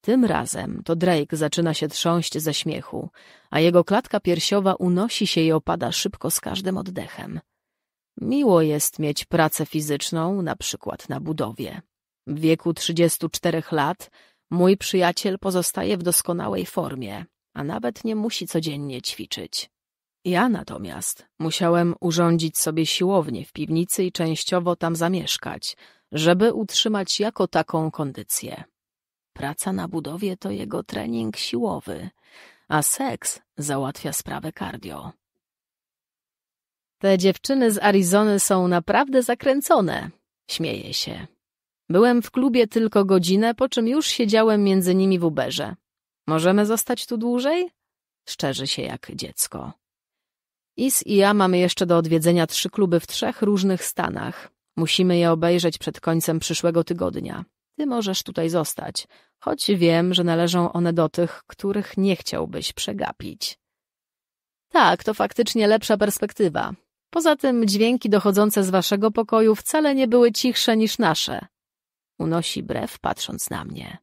Tym razem to Drake zaczyna się trząść ze śmiechu, a jego klatka piersiowa unosi się i opada szybko z każdym oddechem. Miło jest mieć pracę fizyczną, na przykład na budowie. W wieku 34 lat mój przyjaciel pozostaje w doskonałej formie, a nawet nie musi codziennie ćwiczyć. Ja natomiast musiałem urządzić sobie siłownię w piwnicy i częściowo tam zamieszkać, żeby utrzymać jako taką kondycję. Praca na budowie to jego trening siłowy, a seks załatwia sprawę kardio. Te dziewczyny z Arizony są naprawdę zakręcone, śmieje się. Byłem w klubie tylko godzinę, po czym już siedziałem między nimi w Uberze. Możemy zostać tu dłużej? Szczerzy się jak dziecko. Is i ja mamy jeszcze do odwiedzenia trzy kluby w trzech różnych stanach. Musimy je obejrzeć przed końcem przyszłego tygodnia. Ty możesz tutaj zostać, choć wiem, że należą one do tych, których nie chciałbyś przegapić. Tak, to faktycznie lepsza perspektywa. Poza tym dźwięki dochodzące z waszego pokoju wcale nie były cichsze niż nasze. Unosi brew, patrząc na mnie.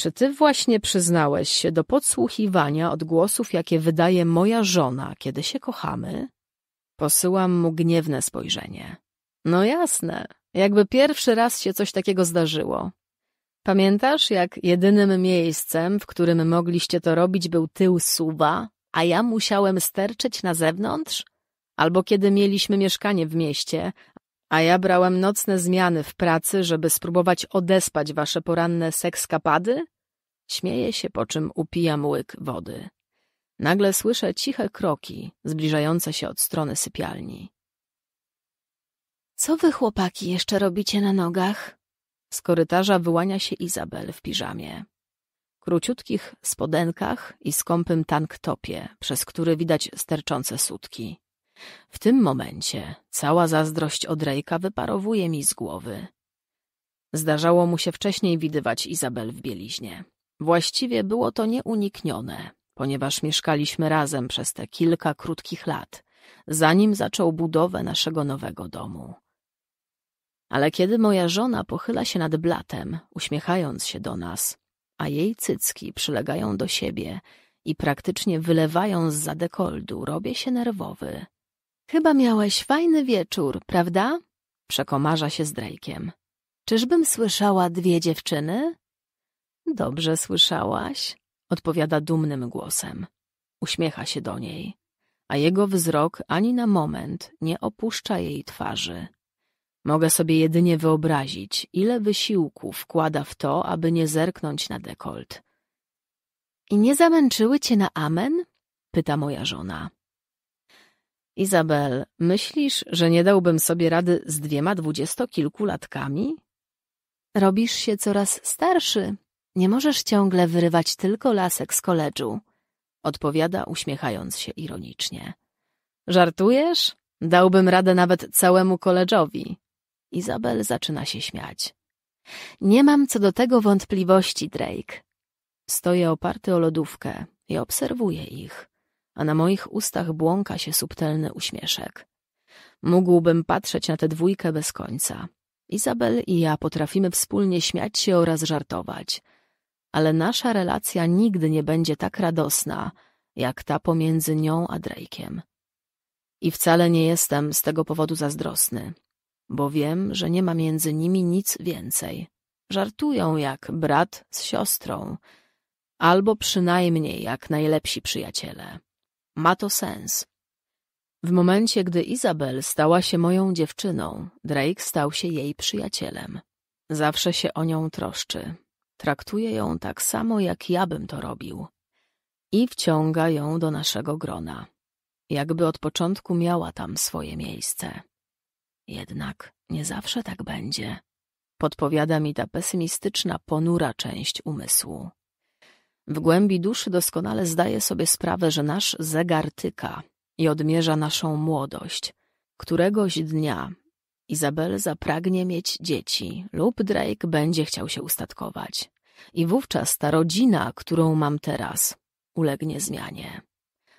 Czy ty właśnie przyznałeś się do podsłuchiwania odgłosów, jakie wydaje moja żona, kiedy się kochamy? Posyłam mu gniewne spojrzenie. No jasne, jakby pierwszy raz się coś takiego zdarzyło. Pamiętasz, jak jedynym miejscem, w którym mogliście to robić, był tył suwa, a ja musiałem sterczeć na zewnątrz? Albo kiedy mieliśmy mieszkanie w mieście, a ja brałem nocne zmiany w pracy, żeby spróbować odespać wasze poranne sekskapady? Śmieje się, po czym upijam łyk wody. Nagle słyszę ciche kroki zbliżające się od strony sypialni. Co wy, chłopaki, jeszcze robicie na nogach? Z korytarza wyłania się Izabel w piżamie. Króciutkich spodenkach i skąpym tanktopie, przez który widać sterczące sutki. W tym momencie cała zazdrość od Rejka wyparowuje mi z głowy. Zdarzało mu się wcześniej widywać Izabel w bieliźnie. Właściwie było to nieuniknione, ponieważ mieszkaliśmy razem przez te kilka krótkich lat, zanim zaczął budowę naszego nowego domu. Ale kiedy moja żona pochyla się nad blatem, uśmiechając się do nas, a jej cycki przylegają do siebie i praktycznie wylewają z zadekoldu, robię się nerwowy. Chyba miałeś fajny wieczór, prawda? Przekomarza się z Drake'iem. Czyżbym słyszała dwie dziewczyny? Dobrze słyszałaś, odpowiada dumnym głosem. Uśmiecha się do niej, a jego wzrok ani na moment nie opuszcza jej twarzy. Mogę sobie jedynie wyobrazić, ile wysiłku wkłada w to, aby nie zerknąć na dekolt. I nie zamęczyły cię na amen? pyta moja żona. Izabel, myślisz, że nie dałbym sobie rady z dwiema dwudziestokilkulatkami? Robisz się coraz starszy. Nie możesz ciągle wyrywać tylko lasek z koledżu, odpowiada uśmiechając się ironicznie. Żartujesz? Dałbym radę nawet całemu koledżowi. Izabel zaczyna się śmiać. Nie mam co do tego wątpliwości, Drake. Stoję oparty o lodówkę i obserwuję ich a na moich ustach błąka się subtelny uśmieszek. Mógłbym patrzeć na tę dwójkę bez końca. Izabel i ja potrafimy wspólnie śmiać się oraz żartować, ale nasza relacja nigdy nie będzie tak radosna, jak ta pomiędzy nią a Drake'iem. I wcale nie jestem z tego powodu zazdrosny, bo wiem, że nie ma między nimi nic więcej. Żartują jak brat z siostrą, albo przynajmniej jak najlepsi przyjaciele. Ma to sens. W momencie, gdy Izabel stała się moją dziewczyną, Drake stał się jej przyjacielem. Zawsze się o nią troszczy. Traktuje ją tak samo, jak ja bym to robił. I wciąga ją do naszego grona. Jakby od początku miała tam swoje miejsce. Jednak nie zawsze tak będzie. Podpowiada mi ta pesymistyczna, ponura część umysłu. W głębi duszy doskonale zdaje sobie sprawę, że nasz zegar tyka i odmierza naszą młodość. Któregoś dnia Izabel zapragnie mieć dzieci lub Drake będzie chciał się ustatkować. I wówczas ta rodzina, którą mam teraz, ulegnie zmianie.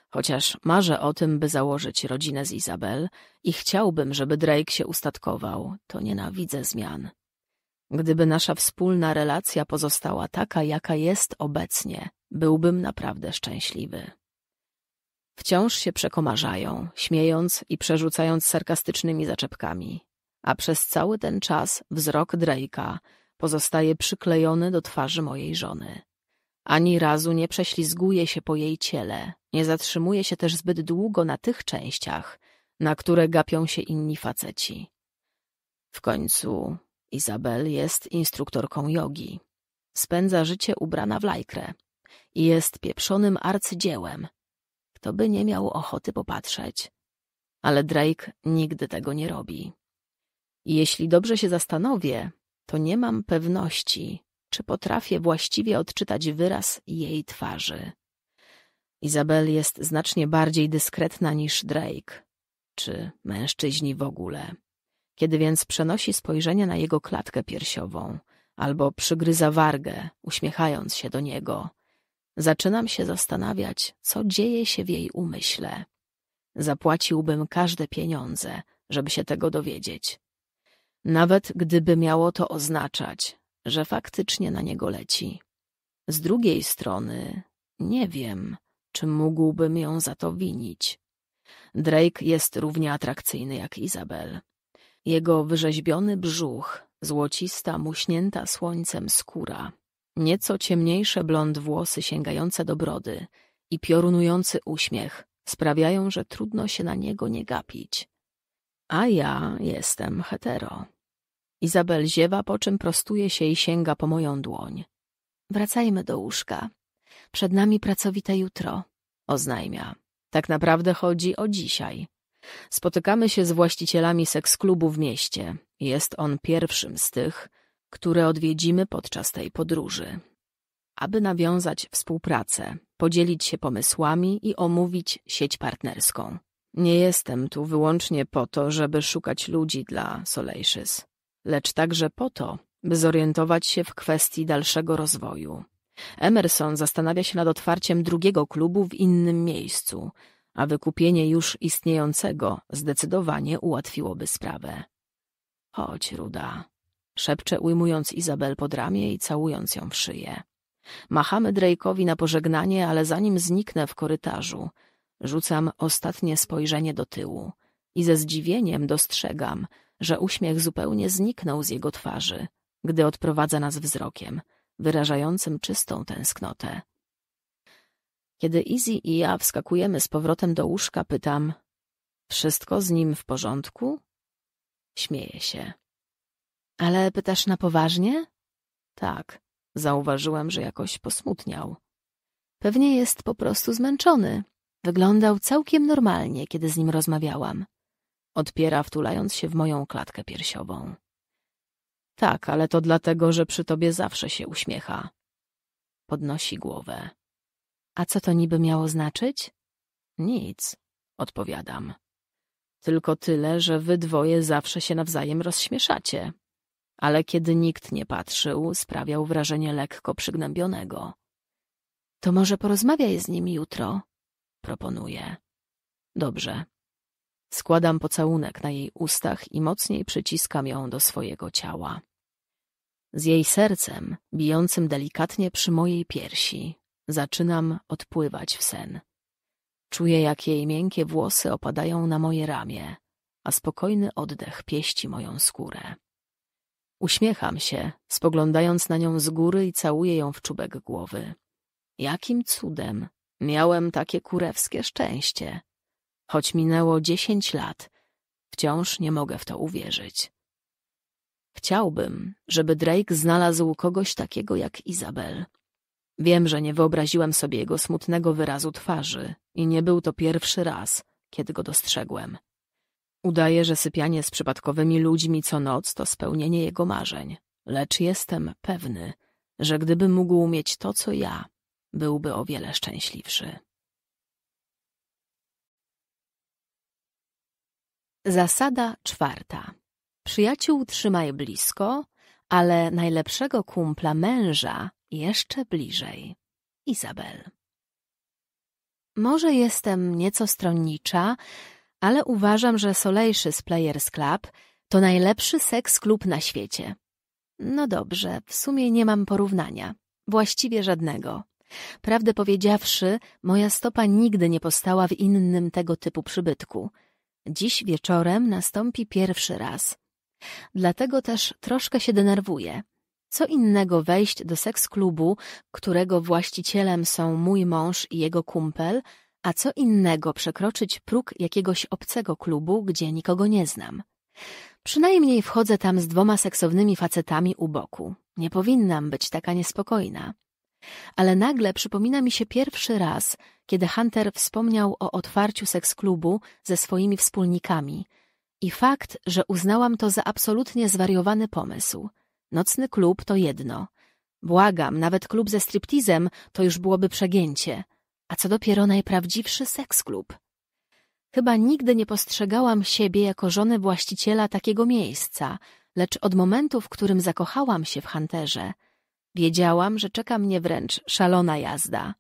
Chociaż marzę o tym, by założyć rodzinę z Izabel i chciałbym, żeby Drake się ustatkował, to nienawidzę zmian. Gdyby nasza wspólna relacja pozostała taka, jaka jest obecnie, byłbym naprawdę szczęśliwy. Wciąż się przekomarzają, śmiejąc i przerzucając sarkastycznymi zaczepkami, a przez cały ten czas wzrok Drake'a pozostaje przyklejony do twarzy mojej żony. Ani razu nie prześlizguje się po jej ciele, nie zatrzymuje się też zbyt długo na tych częściach, na które gapią się inni faceci. W końcu Izabel jest instruktorką jogi. Spędza życie ubrana w lajkrę i jest pieprzonym arcydziełem. Kto by nie miał ochoty popatrzeć. Ale Drake nigdy tego nie robi. I jeśli dobrze się zastanowię, to nie mam pewności, czy potrafię właściwie odczytać wyraz jej twarzy. Izabel jest znacznie bardziej dyskretna niż Drake, czy mężczyźni w ogóle. Kiedy więc przenosi spojrzenie na jego klatkę piersiową albo przygryza wargę, uśmiechając się do niego, zaczynam się zastanawiać, co dzieje się w jej umyśle. Zapłaciłbym każde pieniądze, żeby się tego dowiedzieć. Nawet gdyby miało to oznaczać, że faktycznie na niego leci. Z drugiej strony, nie wiem, czy mógłbym ją za to winić. Drake jest równie atrakcyjny jak Izabel. Jego wyrzeźbiony brzuch, złocista, muśnięta słońcem skóra, nieco ciemniejsze blond włosy sięgające do brody i piorunujący uśmiech sprawiają, że trudno się na niego nie gapić. A ja jestem hetero. Izabel ziewa, po czym prostuje się i sięga po moją dłoń. Wracajmy do łóżka. Przed nami pracowite jutro, oznajmia. Tak naprawdę chodzi o dzisiaj. Spotykamy się z właścicielami seksklubu w mieście. Jest on pierwszym z tych, które odwiedzimy podczas tej podróży. Aby nawiązać współpracę, podzielić się pomysłami i omówić sieć partnerską. Nie jestem tu wyłącznie po to, żeby szukać ludzi dla Solacious, lecz także po to, by zorientować się w kwestii dalszego rozwoju. Emerson zastanawia się nad otwarciem drugiego klubu w innym miejscu, a wykupienie już istniejącego zdecydowanie ułatwiłoby sprawę. Chodź, Ruda, szepcze ujmując Izabel pod ramię i całując ją w szyję. Machamy Drake'owi na pożegnanie, ale zanim zniknę w korytarzu, rzucam ostatnie spojrzenie do tyłu i ze zdziwieniem dostrzegam, że uśmiech zupełnie zniknął z jego twarzy, gdy odprowadza nas wzrokiem, wyrażającym czystą tęsknotę. Kiedy Izzy i ja wskakujemy z powrotem do łóżka, pytam: Wszystko z nim w porządku? Śmieje się. Ale pytasz na poważnie? Tak. Zauważyłem, że jakoś posmutniał. Pewnie jest po prostu zmęczony. Wyglądał całkiem normalnie, kiedy z nim rozmawiałam. Odpiera, wtulając się w moją klatkę piersiową. Tak, ale to dlatego, że przy tobie zawsze się uśmiecha. Podnosi głowę. A co to niby miało znaczyć? Nic, odpowiadam. Tylko tyle, że wy dwoje zawsze się nawzajem rozśmieszacie. Ale kiedy nikt nie patrzył, sprawiał wrażenie lekko przygnębionego. To może porozmawiaj z nimi jutro, proponuję. Dobrze. Składam pocałunek na jej ustach i mocniej przyciskam ją do swojego ciała. Z jej sercem, bijącym delikatnie przy mojej piersi, Zaczynam odpływać w sen. Czuję, jak jej miękkie włosy opadają na moje ramię, a spokojny oddech pieści moją skórę. Uśmiecham się, spoglądając na nią z góry i całuję ją w czubek głowy. Jakim cudem miałem takie kurewskie szczęście. Choć minęło dziesięć lat, wciąż nie mogę w to uwierzyć. Chciałbym, żeby Drake znalazł kogoś takiego jak Izabel, Wiem, że nie wyobraziłem sobie jego smutnego wyrazu twarzy i nie był to pierwszy raz, kiedy go dostrzegłem. Udaje, że sypianie z przypadkowymi ludźmi co noc to spełnienie jego marzeń, lecz jestem pewny, że gdyby mógł mieć to, co ja, byłby o wiele szczęśliwszy. Zasada czwarta. Przyjaciół trzymaj blisko, ale najlepszego kumpla męża jeszcze bliżej. Izabel. Może jestem nieco stronnicza, ale uważam, że Solejszy Players Club to najlepszy seks klub na świecie. No dobrze, w sumie nie mam porównania. Właściwie żadnego. Prawdę powiedziawszy, moja stopa nigdy nie postała w innym tego typu przybytku. Dziś wieczorem nastąpi pierwszy raz. Dlatego też troszkę się denerwuję – co innego wejść do seks-klubu, którego właścicielem są mój mąż i jego kumpel, a co innego przekroczyć próg jakiegoś obcego klubu, gdzie nikogo nie znam. Przynajmniej wchodzę tam z dwoma seksownymi facetami u boku. Nie powinnam być taka niespokojna. Ale nagle przypomina mi się pierwszy raz, kiedy Hunter wspomniał o otwarciu seks-klubu ze swoimi wspólnikami i fakt, że uznałam to za absolutnie zwariowany pomysł – Nocny klub to jedno. Błagam, nawet klub ze striptizem to już byłoby przegięcie. A co dopiero najprawdziwszy seksklub. Chyba nigdy nie postrzegałam siebie jako żony właściciela takiego miejsca, lecz od momentu, w którym zakochałam się w Hunterze, wiedziałam, że czeka mnie wręcz szalona jazda.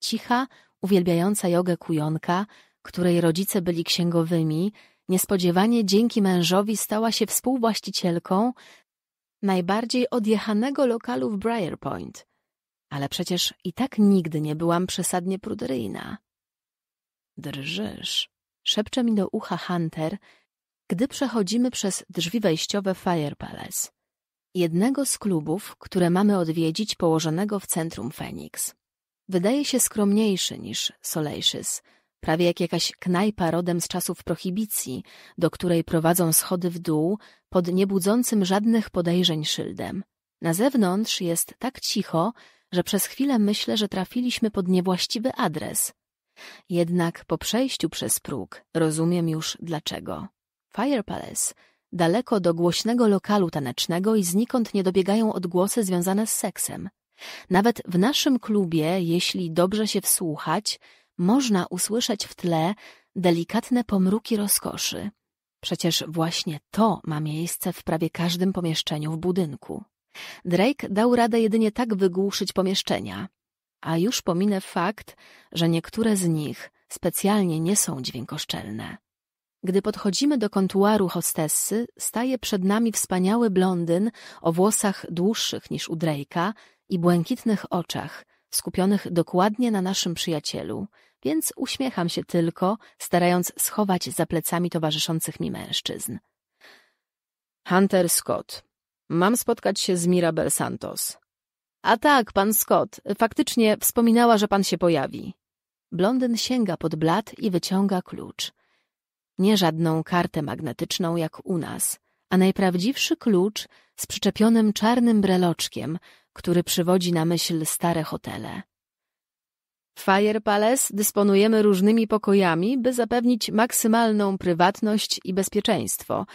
Cicha, uwielbiająca jogę kujonka, której rodzice byli księgowymi, niespodziewanie dzięki mężowi stała się współwłaścicielką, najbardziej odjechanego lokalu w Briar Point. Ale przecież i tak nigdy nie byłam przesadnie pruderyjna. Drżysz, szepcze mi do ucha Hunter, gdy przechodzimy przez drzwi wejściowe Fire Palace, jednego z klubów, które mamy odwiedzić położonego w centrum Phoenix. Wydaje się skromniejszy niż Solacious, prawie jak jakaś knajpa rodem z czasów prohibicji, do której prowadzą schody w dół, pod niebudzącym żadnych podejrzeń szyldem. Na zewnątrz jest tak cicho, że przez chwilę myślę, że trafiliśmy pod niewłaściwy adres. Jednak po przejściu przez próg rozumiem już dlaczego. Fire Palace daleko do głośnego lokalu tanecznego i znikąd nie dobiegają odgłosy związane z seksem. Nawet w naszym klubie, jeśli dobrze się wsłuchać, można usłyszeć w tle delikatne pomruki rozkoszy. Przecież właśnie to ma miejsce w prawie każdym pomieszczeniu w budynku. Drake dał radę jedynie tak wygłuszyć pomieszczenia, a już pominę fakt, że niektóre z nich specjalnie nie są dźwiękoszczelne. Gdy podchodzimy do kontuaru hostessy, staje przed nami wspaniały blondyn o włosach dłuższych niż u Drake'a i błękitnych oczach, skupionych dokładnie na naszym przyjacielu, więc uśmiecham się tylko, starając schować za plecami towarzyszących mi mężczyzn. Hunter Scott. Mam spotkać się z Mirabel Santos. A tak, pan Scott. Faktycznie wspominała, że pan się pojawi. Blondyn sięga pod blat i wyciąga klucz. Nie żadną kartę magnetyczną jak u nas, a najprawdziwszy klucz z przyczepionym czarnym breloczkiem, który przywodzi na myśl stare hotele. W Fire Palace dysponujemy różnymi pokojami, by zapewnić maksymalną prywatność i bezpieczeństwo.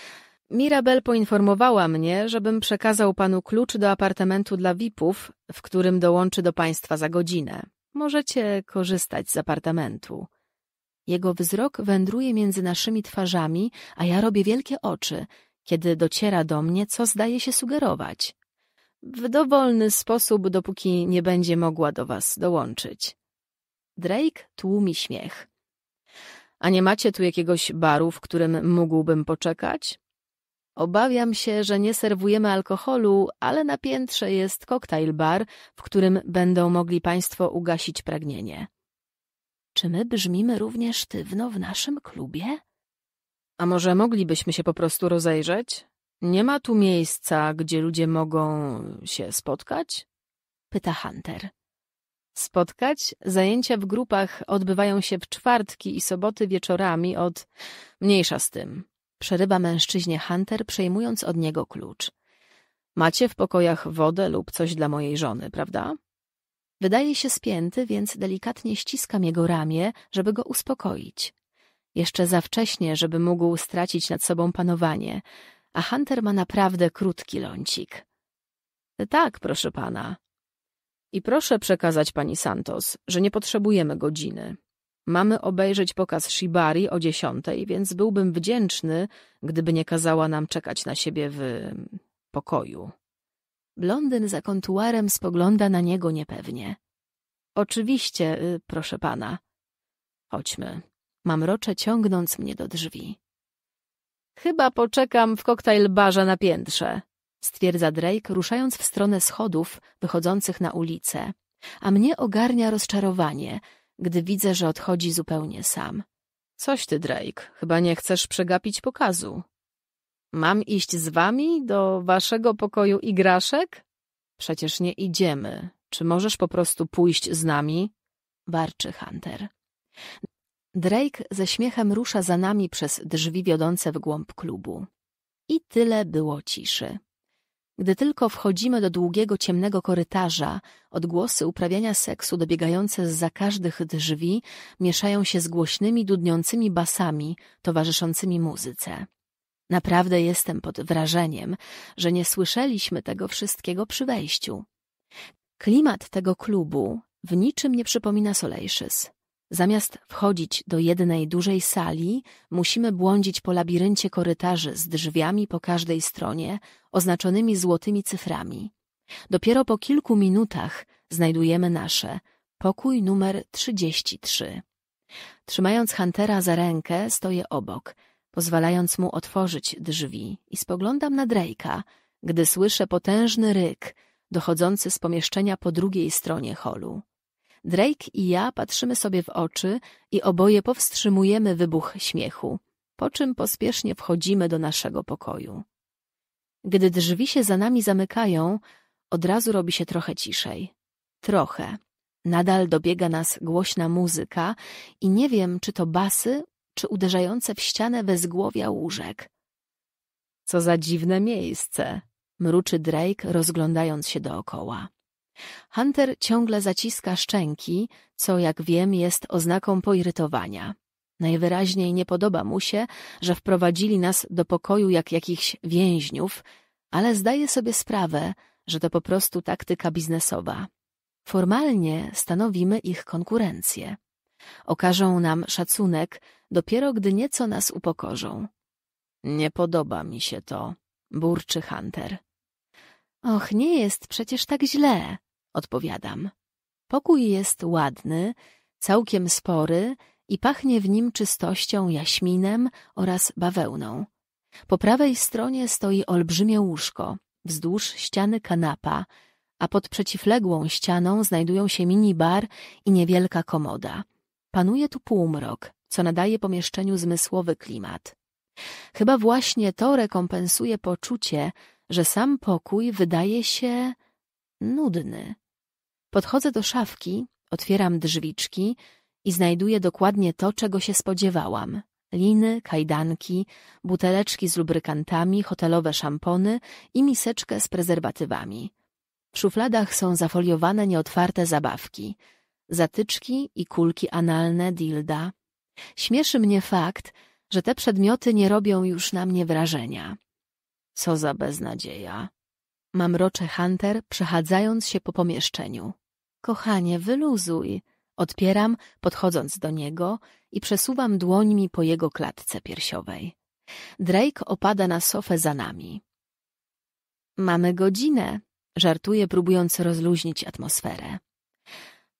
Mirabel poinformowała mnie, żebym przekazał panu klucz do apartamentu dla VIP-ów, w którym dołączy do państwa za godzinę. Możecie korzystać z apartamentu. Jego wzrok wędruje między naszymi twarzami, a ja robię wielkie oczy, kiedy dociera do mnie, co zdaje się sugerować. W dowolny sposób, dopóki nie będzie mogła do was dołączyć. Drake tłumi śmiech. A nie macie tu jakiegoś baru, w którym mógłbym poczekać? Obawiam się, że nie serwujemy alkoholu, ale na piętrze jest koktajl bar, w którym będą mogli Państwo ugasić pragnienie. Czy my brzmimy równie sztywno w naszym klubie? A może moglibyśmy się po prostu rozejrzeć? Nie ma tu miejsca, gdzie ludzie mogą się spotkać? Pyta Hunter spotkać. Zajęcia w grupach odbywają się w czwartki i soboty wieczorami od... Mniejsza z tym. Przerywa mężczyźnie Hunter, przejmując od niego klucz. Macie w pokojach wodę lub coś dla mojej żony, prawda? Wydaje się spięty, więc delikatnie ściskam jego ramię, żeby go uspokoić. Jeszcze za wcześnie, żeby mógł stracić nad sobą panowanie, a Hunter ma naprawdę krótki lącik. Tak, proszę pana, i proszę przekazać pani Santos, że nie potrzebujemy godziny. Mamy obejrzeć pokaz Shibari o dziesiątej, więc byłbym wdzięczny, gdyby nie kazała nam czekać na siebie w pokoju. Blondyn za kontuarem spogląda na niego niepewnie. Oczywiście, y, proszę pana. Chodźmy. Mamrocze ciągnąc mnie do drzwi. Chyba poczekam w koktajl barze na piętrze stwierdza Drake, ruszając w stronę schodów wychodzących na ulicę, a mnie ogarnia rozczarowanie, gdy widzę, że odchodzi zupełnie sam. Coś ty, Drake, chyba nie chcesz przegapić pokazu. Mam iść z wami do waszego pokoju igraszek? Przecież nie idziemy. Czy możesz po prostu pójść z nami? Warczy Hunter. Drake ze śmiechem rusza za nami przez drzwi wiodące w głąb klubu. I tyle było ciszy. Gdy tylko wchodzimy do długiego, ciemnego korytarza, odgłosy uprawiania seksu dobiegające z za każdych drzwi mieszają się z głośnymi, dudniącymi basami towarzyszącymi muzyce. Naprawdę jestem pod wrażeniem, że nie słyszeliśmy tego wszystkiego przy wejściu. Klimat tego klubu w niczym nie przypomina Solejszys. Zamiast wchodzić do jednej dużej sali, musimy błądzić po labiryncie korytarzy z drzwiami po każdej stronie, oznaczonymi złotymi cyframi. Dopiero po kilku minutach znajdujemy nasze, pokój numer 33. Trzymając Huntera za rękę, stoję obok, pozwalając mu otworzyć drzwi i spoglądam na Drake'a, gdy słyszę potężny ryk dochodzący z pomieszczenia po drugiej stronie holu. Drake i ja patrzymy sobie w oczy i oboje powstrzymujemy wybuch śmiechu, po czym pospiesznie wchodzimy do naszego pokoju. Gdy drzwi się za nami zamykają, od razu robi się trochę ciszej. Trochę. Nadal dobiega nas głośna muzyka i nie wiem, czy to basy, czy uderzające w ścianę bezgłowia łóżek. Co za dziwne miejsce, mruczy Drake, rozglądając się dookoła. Hunter ciągle zaciska szczęki, co jak wiem jest oznaką poirytowania. Najwyraźniej nie podoba mu się, że wprowadzili nas do pokoju jak jakichś więźniów, ale zdaje sobie sprawę, że to po prostu taktyka biznesowa. Formalnie stanowimy ich konkurencję. Okażą nam szacunek dopiero gdy nieco nas upokorzą. Nie podoba mi się to, burczy Hunter. Och, nie jest przecież tak źle, odpowiadam. Pokój jest ładny, całkiem spory i pachnie w nim czystością, jaśminem oraz bawełną. Po prawej stronie stoi olbrzymie łóżko, wzdłuż ściany kanapa, a pod przeciwległą ścianą znajdują się minibar i niewielka komoda. Panuje tu półmrok, co nadaje pomieszczeniu zmysłowy klimat. Chyba właśnie to rekompensuje poczucie, że sam pokój wydaje się nudny. Podchodzę do szafki, otwieram drzwiczki i znajduję dokładnie to, czego się spodziewałam. Liny, kajdanki, buteleczki z lubrykantami, hotelowe szampony i miseczkę z prezerwatywami. W szufladach są zafoliowane nieotwarte zabawki, zatyczki i kulki analne dilda. Śmieszy mnie fakt, że te przedmioty nie robią już na mnie wrażenia. Co za beznadzieja. Mamrocze Hunter, przechadzając się po pomieszczeniu. Kochanie, wyluzuj. Odpieram, podchodząc do niego i przesuwam dłońmi po jego klatce piersiowej. Drake opada na sofę za nami. Mamy godzinę, żartuje, próbując rozluźnić atmosferę.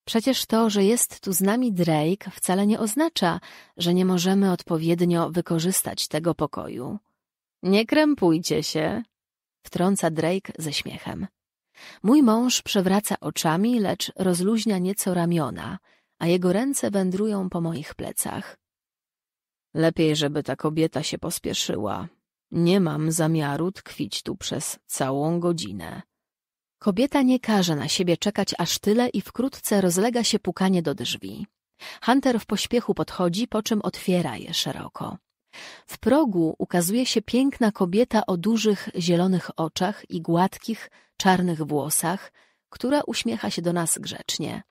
Przecież to, że jest tu z nami Drake, wcale nie oznacza, że nie możemy odpowiednio wykorzystać tego pokoju. Nie krępujcie się, Wtrąca Drake ze śmiechem. Mój mąż przewraca oczami, lecz rozluźnia nieco ramiona, a jego ręce wędrują po moich plecach. Lepiej, żeby ta kobieta się pospieszyła. Nie mam zamiaru tkwić tu przez całą godzinę. Kobieta nie każe na siebie czekać aż tyle i wkrótce rozlega się pukanie do drzwi. Hunter w pośpiechu podchodzi, po czym otwiera je szeroko. W progu ukazuje się piękna kobieta o dużych, zielonych oczach i gładkich, czarnych włosach, która uśmiecha się do nas grzecznie.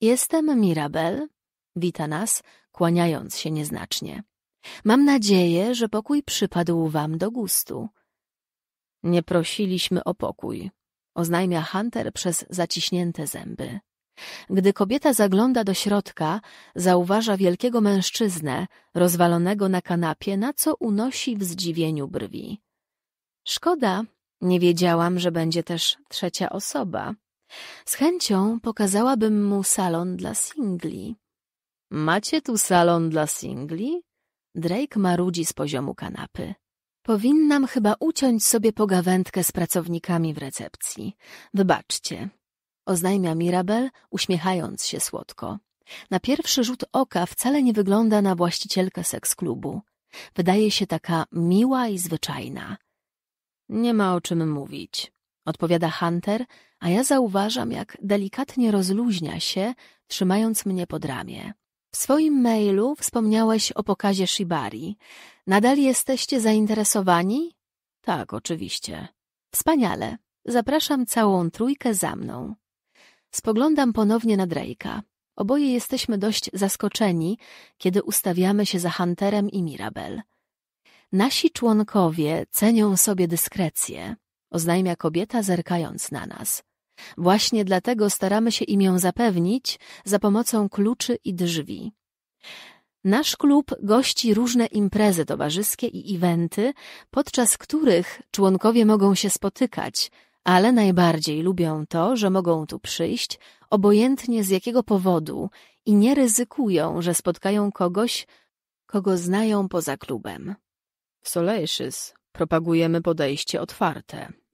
Jestem Mirabel, wita nas, kłaniając się nieznacznie. Mam nadzieję, że pokój przypadł wam do gustu. Nie prosiliśmy o pokój, oznajmia Hunter przez zaciśnięte zęby. Gdy kobieta zagląda do środka, zauważa wielkiego mężczyznę, rozwalonego na kanapie, na co unosi w zdziwieniu brwi. Szkoda, nie wiedziałam, że będzie też trzecia osoba. Z chęcią pokazałabym mu salon dla singli. Macie tu salon dla singli? Drake marudzi z poziomu kanapy. Powinnam chyba uciąć sobie pogawędkę z pracownikami w recepcji. Wybaczcie, oznajmia Mirabel, uśmiechając się słodko. Na pierwszy rzut oka wcale nie wygląda na właścicielkę seks klubu. Wydaje się taka miła i zwyczajna. Nie ma o czym mówić, odpowiada Hunter, a ja zauważam, jak delikatnie rozluźnia się, trzymając mnie pod ramię. W swoim mailu wspomniałeś o pokazie Shibari. Nadal jesteście zainteresowani? Tak, oczywiście. Wspaniale. Zapraszam całą trójkę za mną. Spoglądam ponownie na Drake'a. Oboje jesteśmy dość zaskoczeni, kiedy ustawiamy się za Hunterem i Mirabel. Nasi członkowie cenią sobie dyskrecję, oznajmia kobieta zerkając na nas. Właśnie dlatego staramy się im ją zapewnić za pomocą kluczy i drzwi. Nasz klub gości różne imprezy towarzyskie i eventy, podczas których członkowie mogą się spotykać, ale najbardziej lubią to, że mogą tu przyjść, obojętnie z jakiego powodu i nie ryzykują, że spotkają kogoś, kogo znają poza klubem. W Solejszys propagujemy podejście otwarte,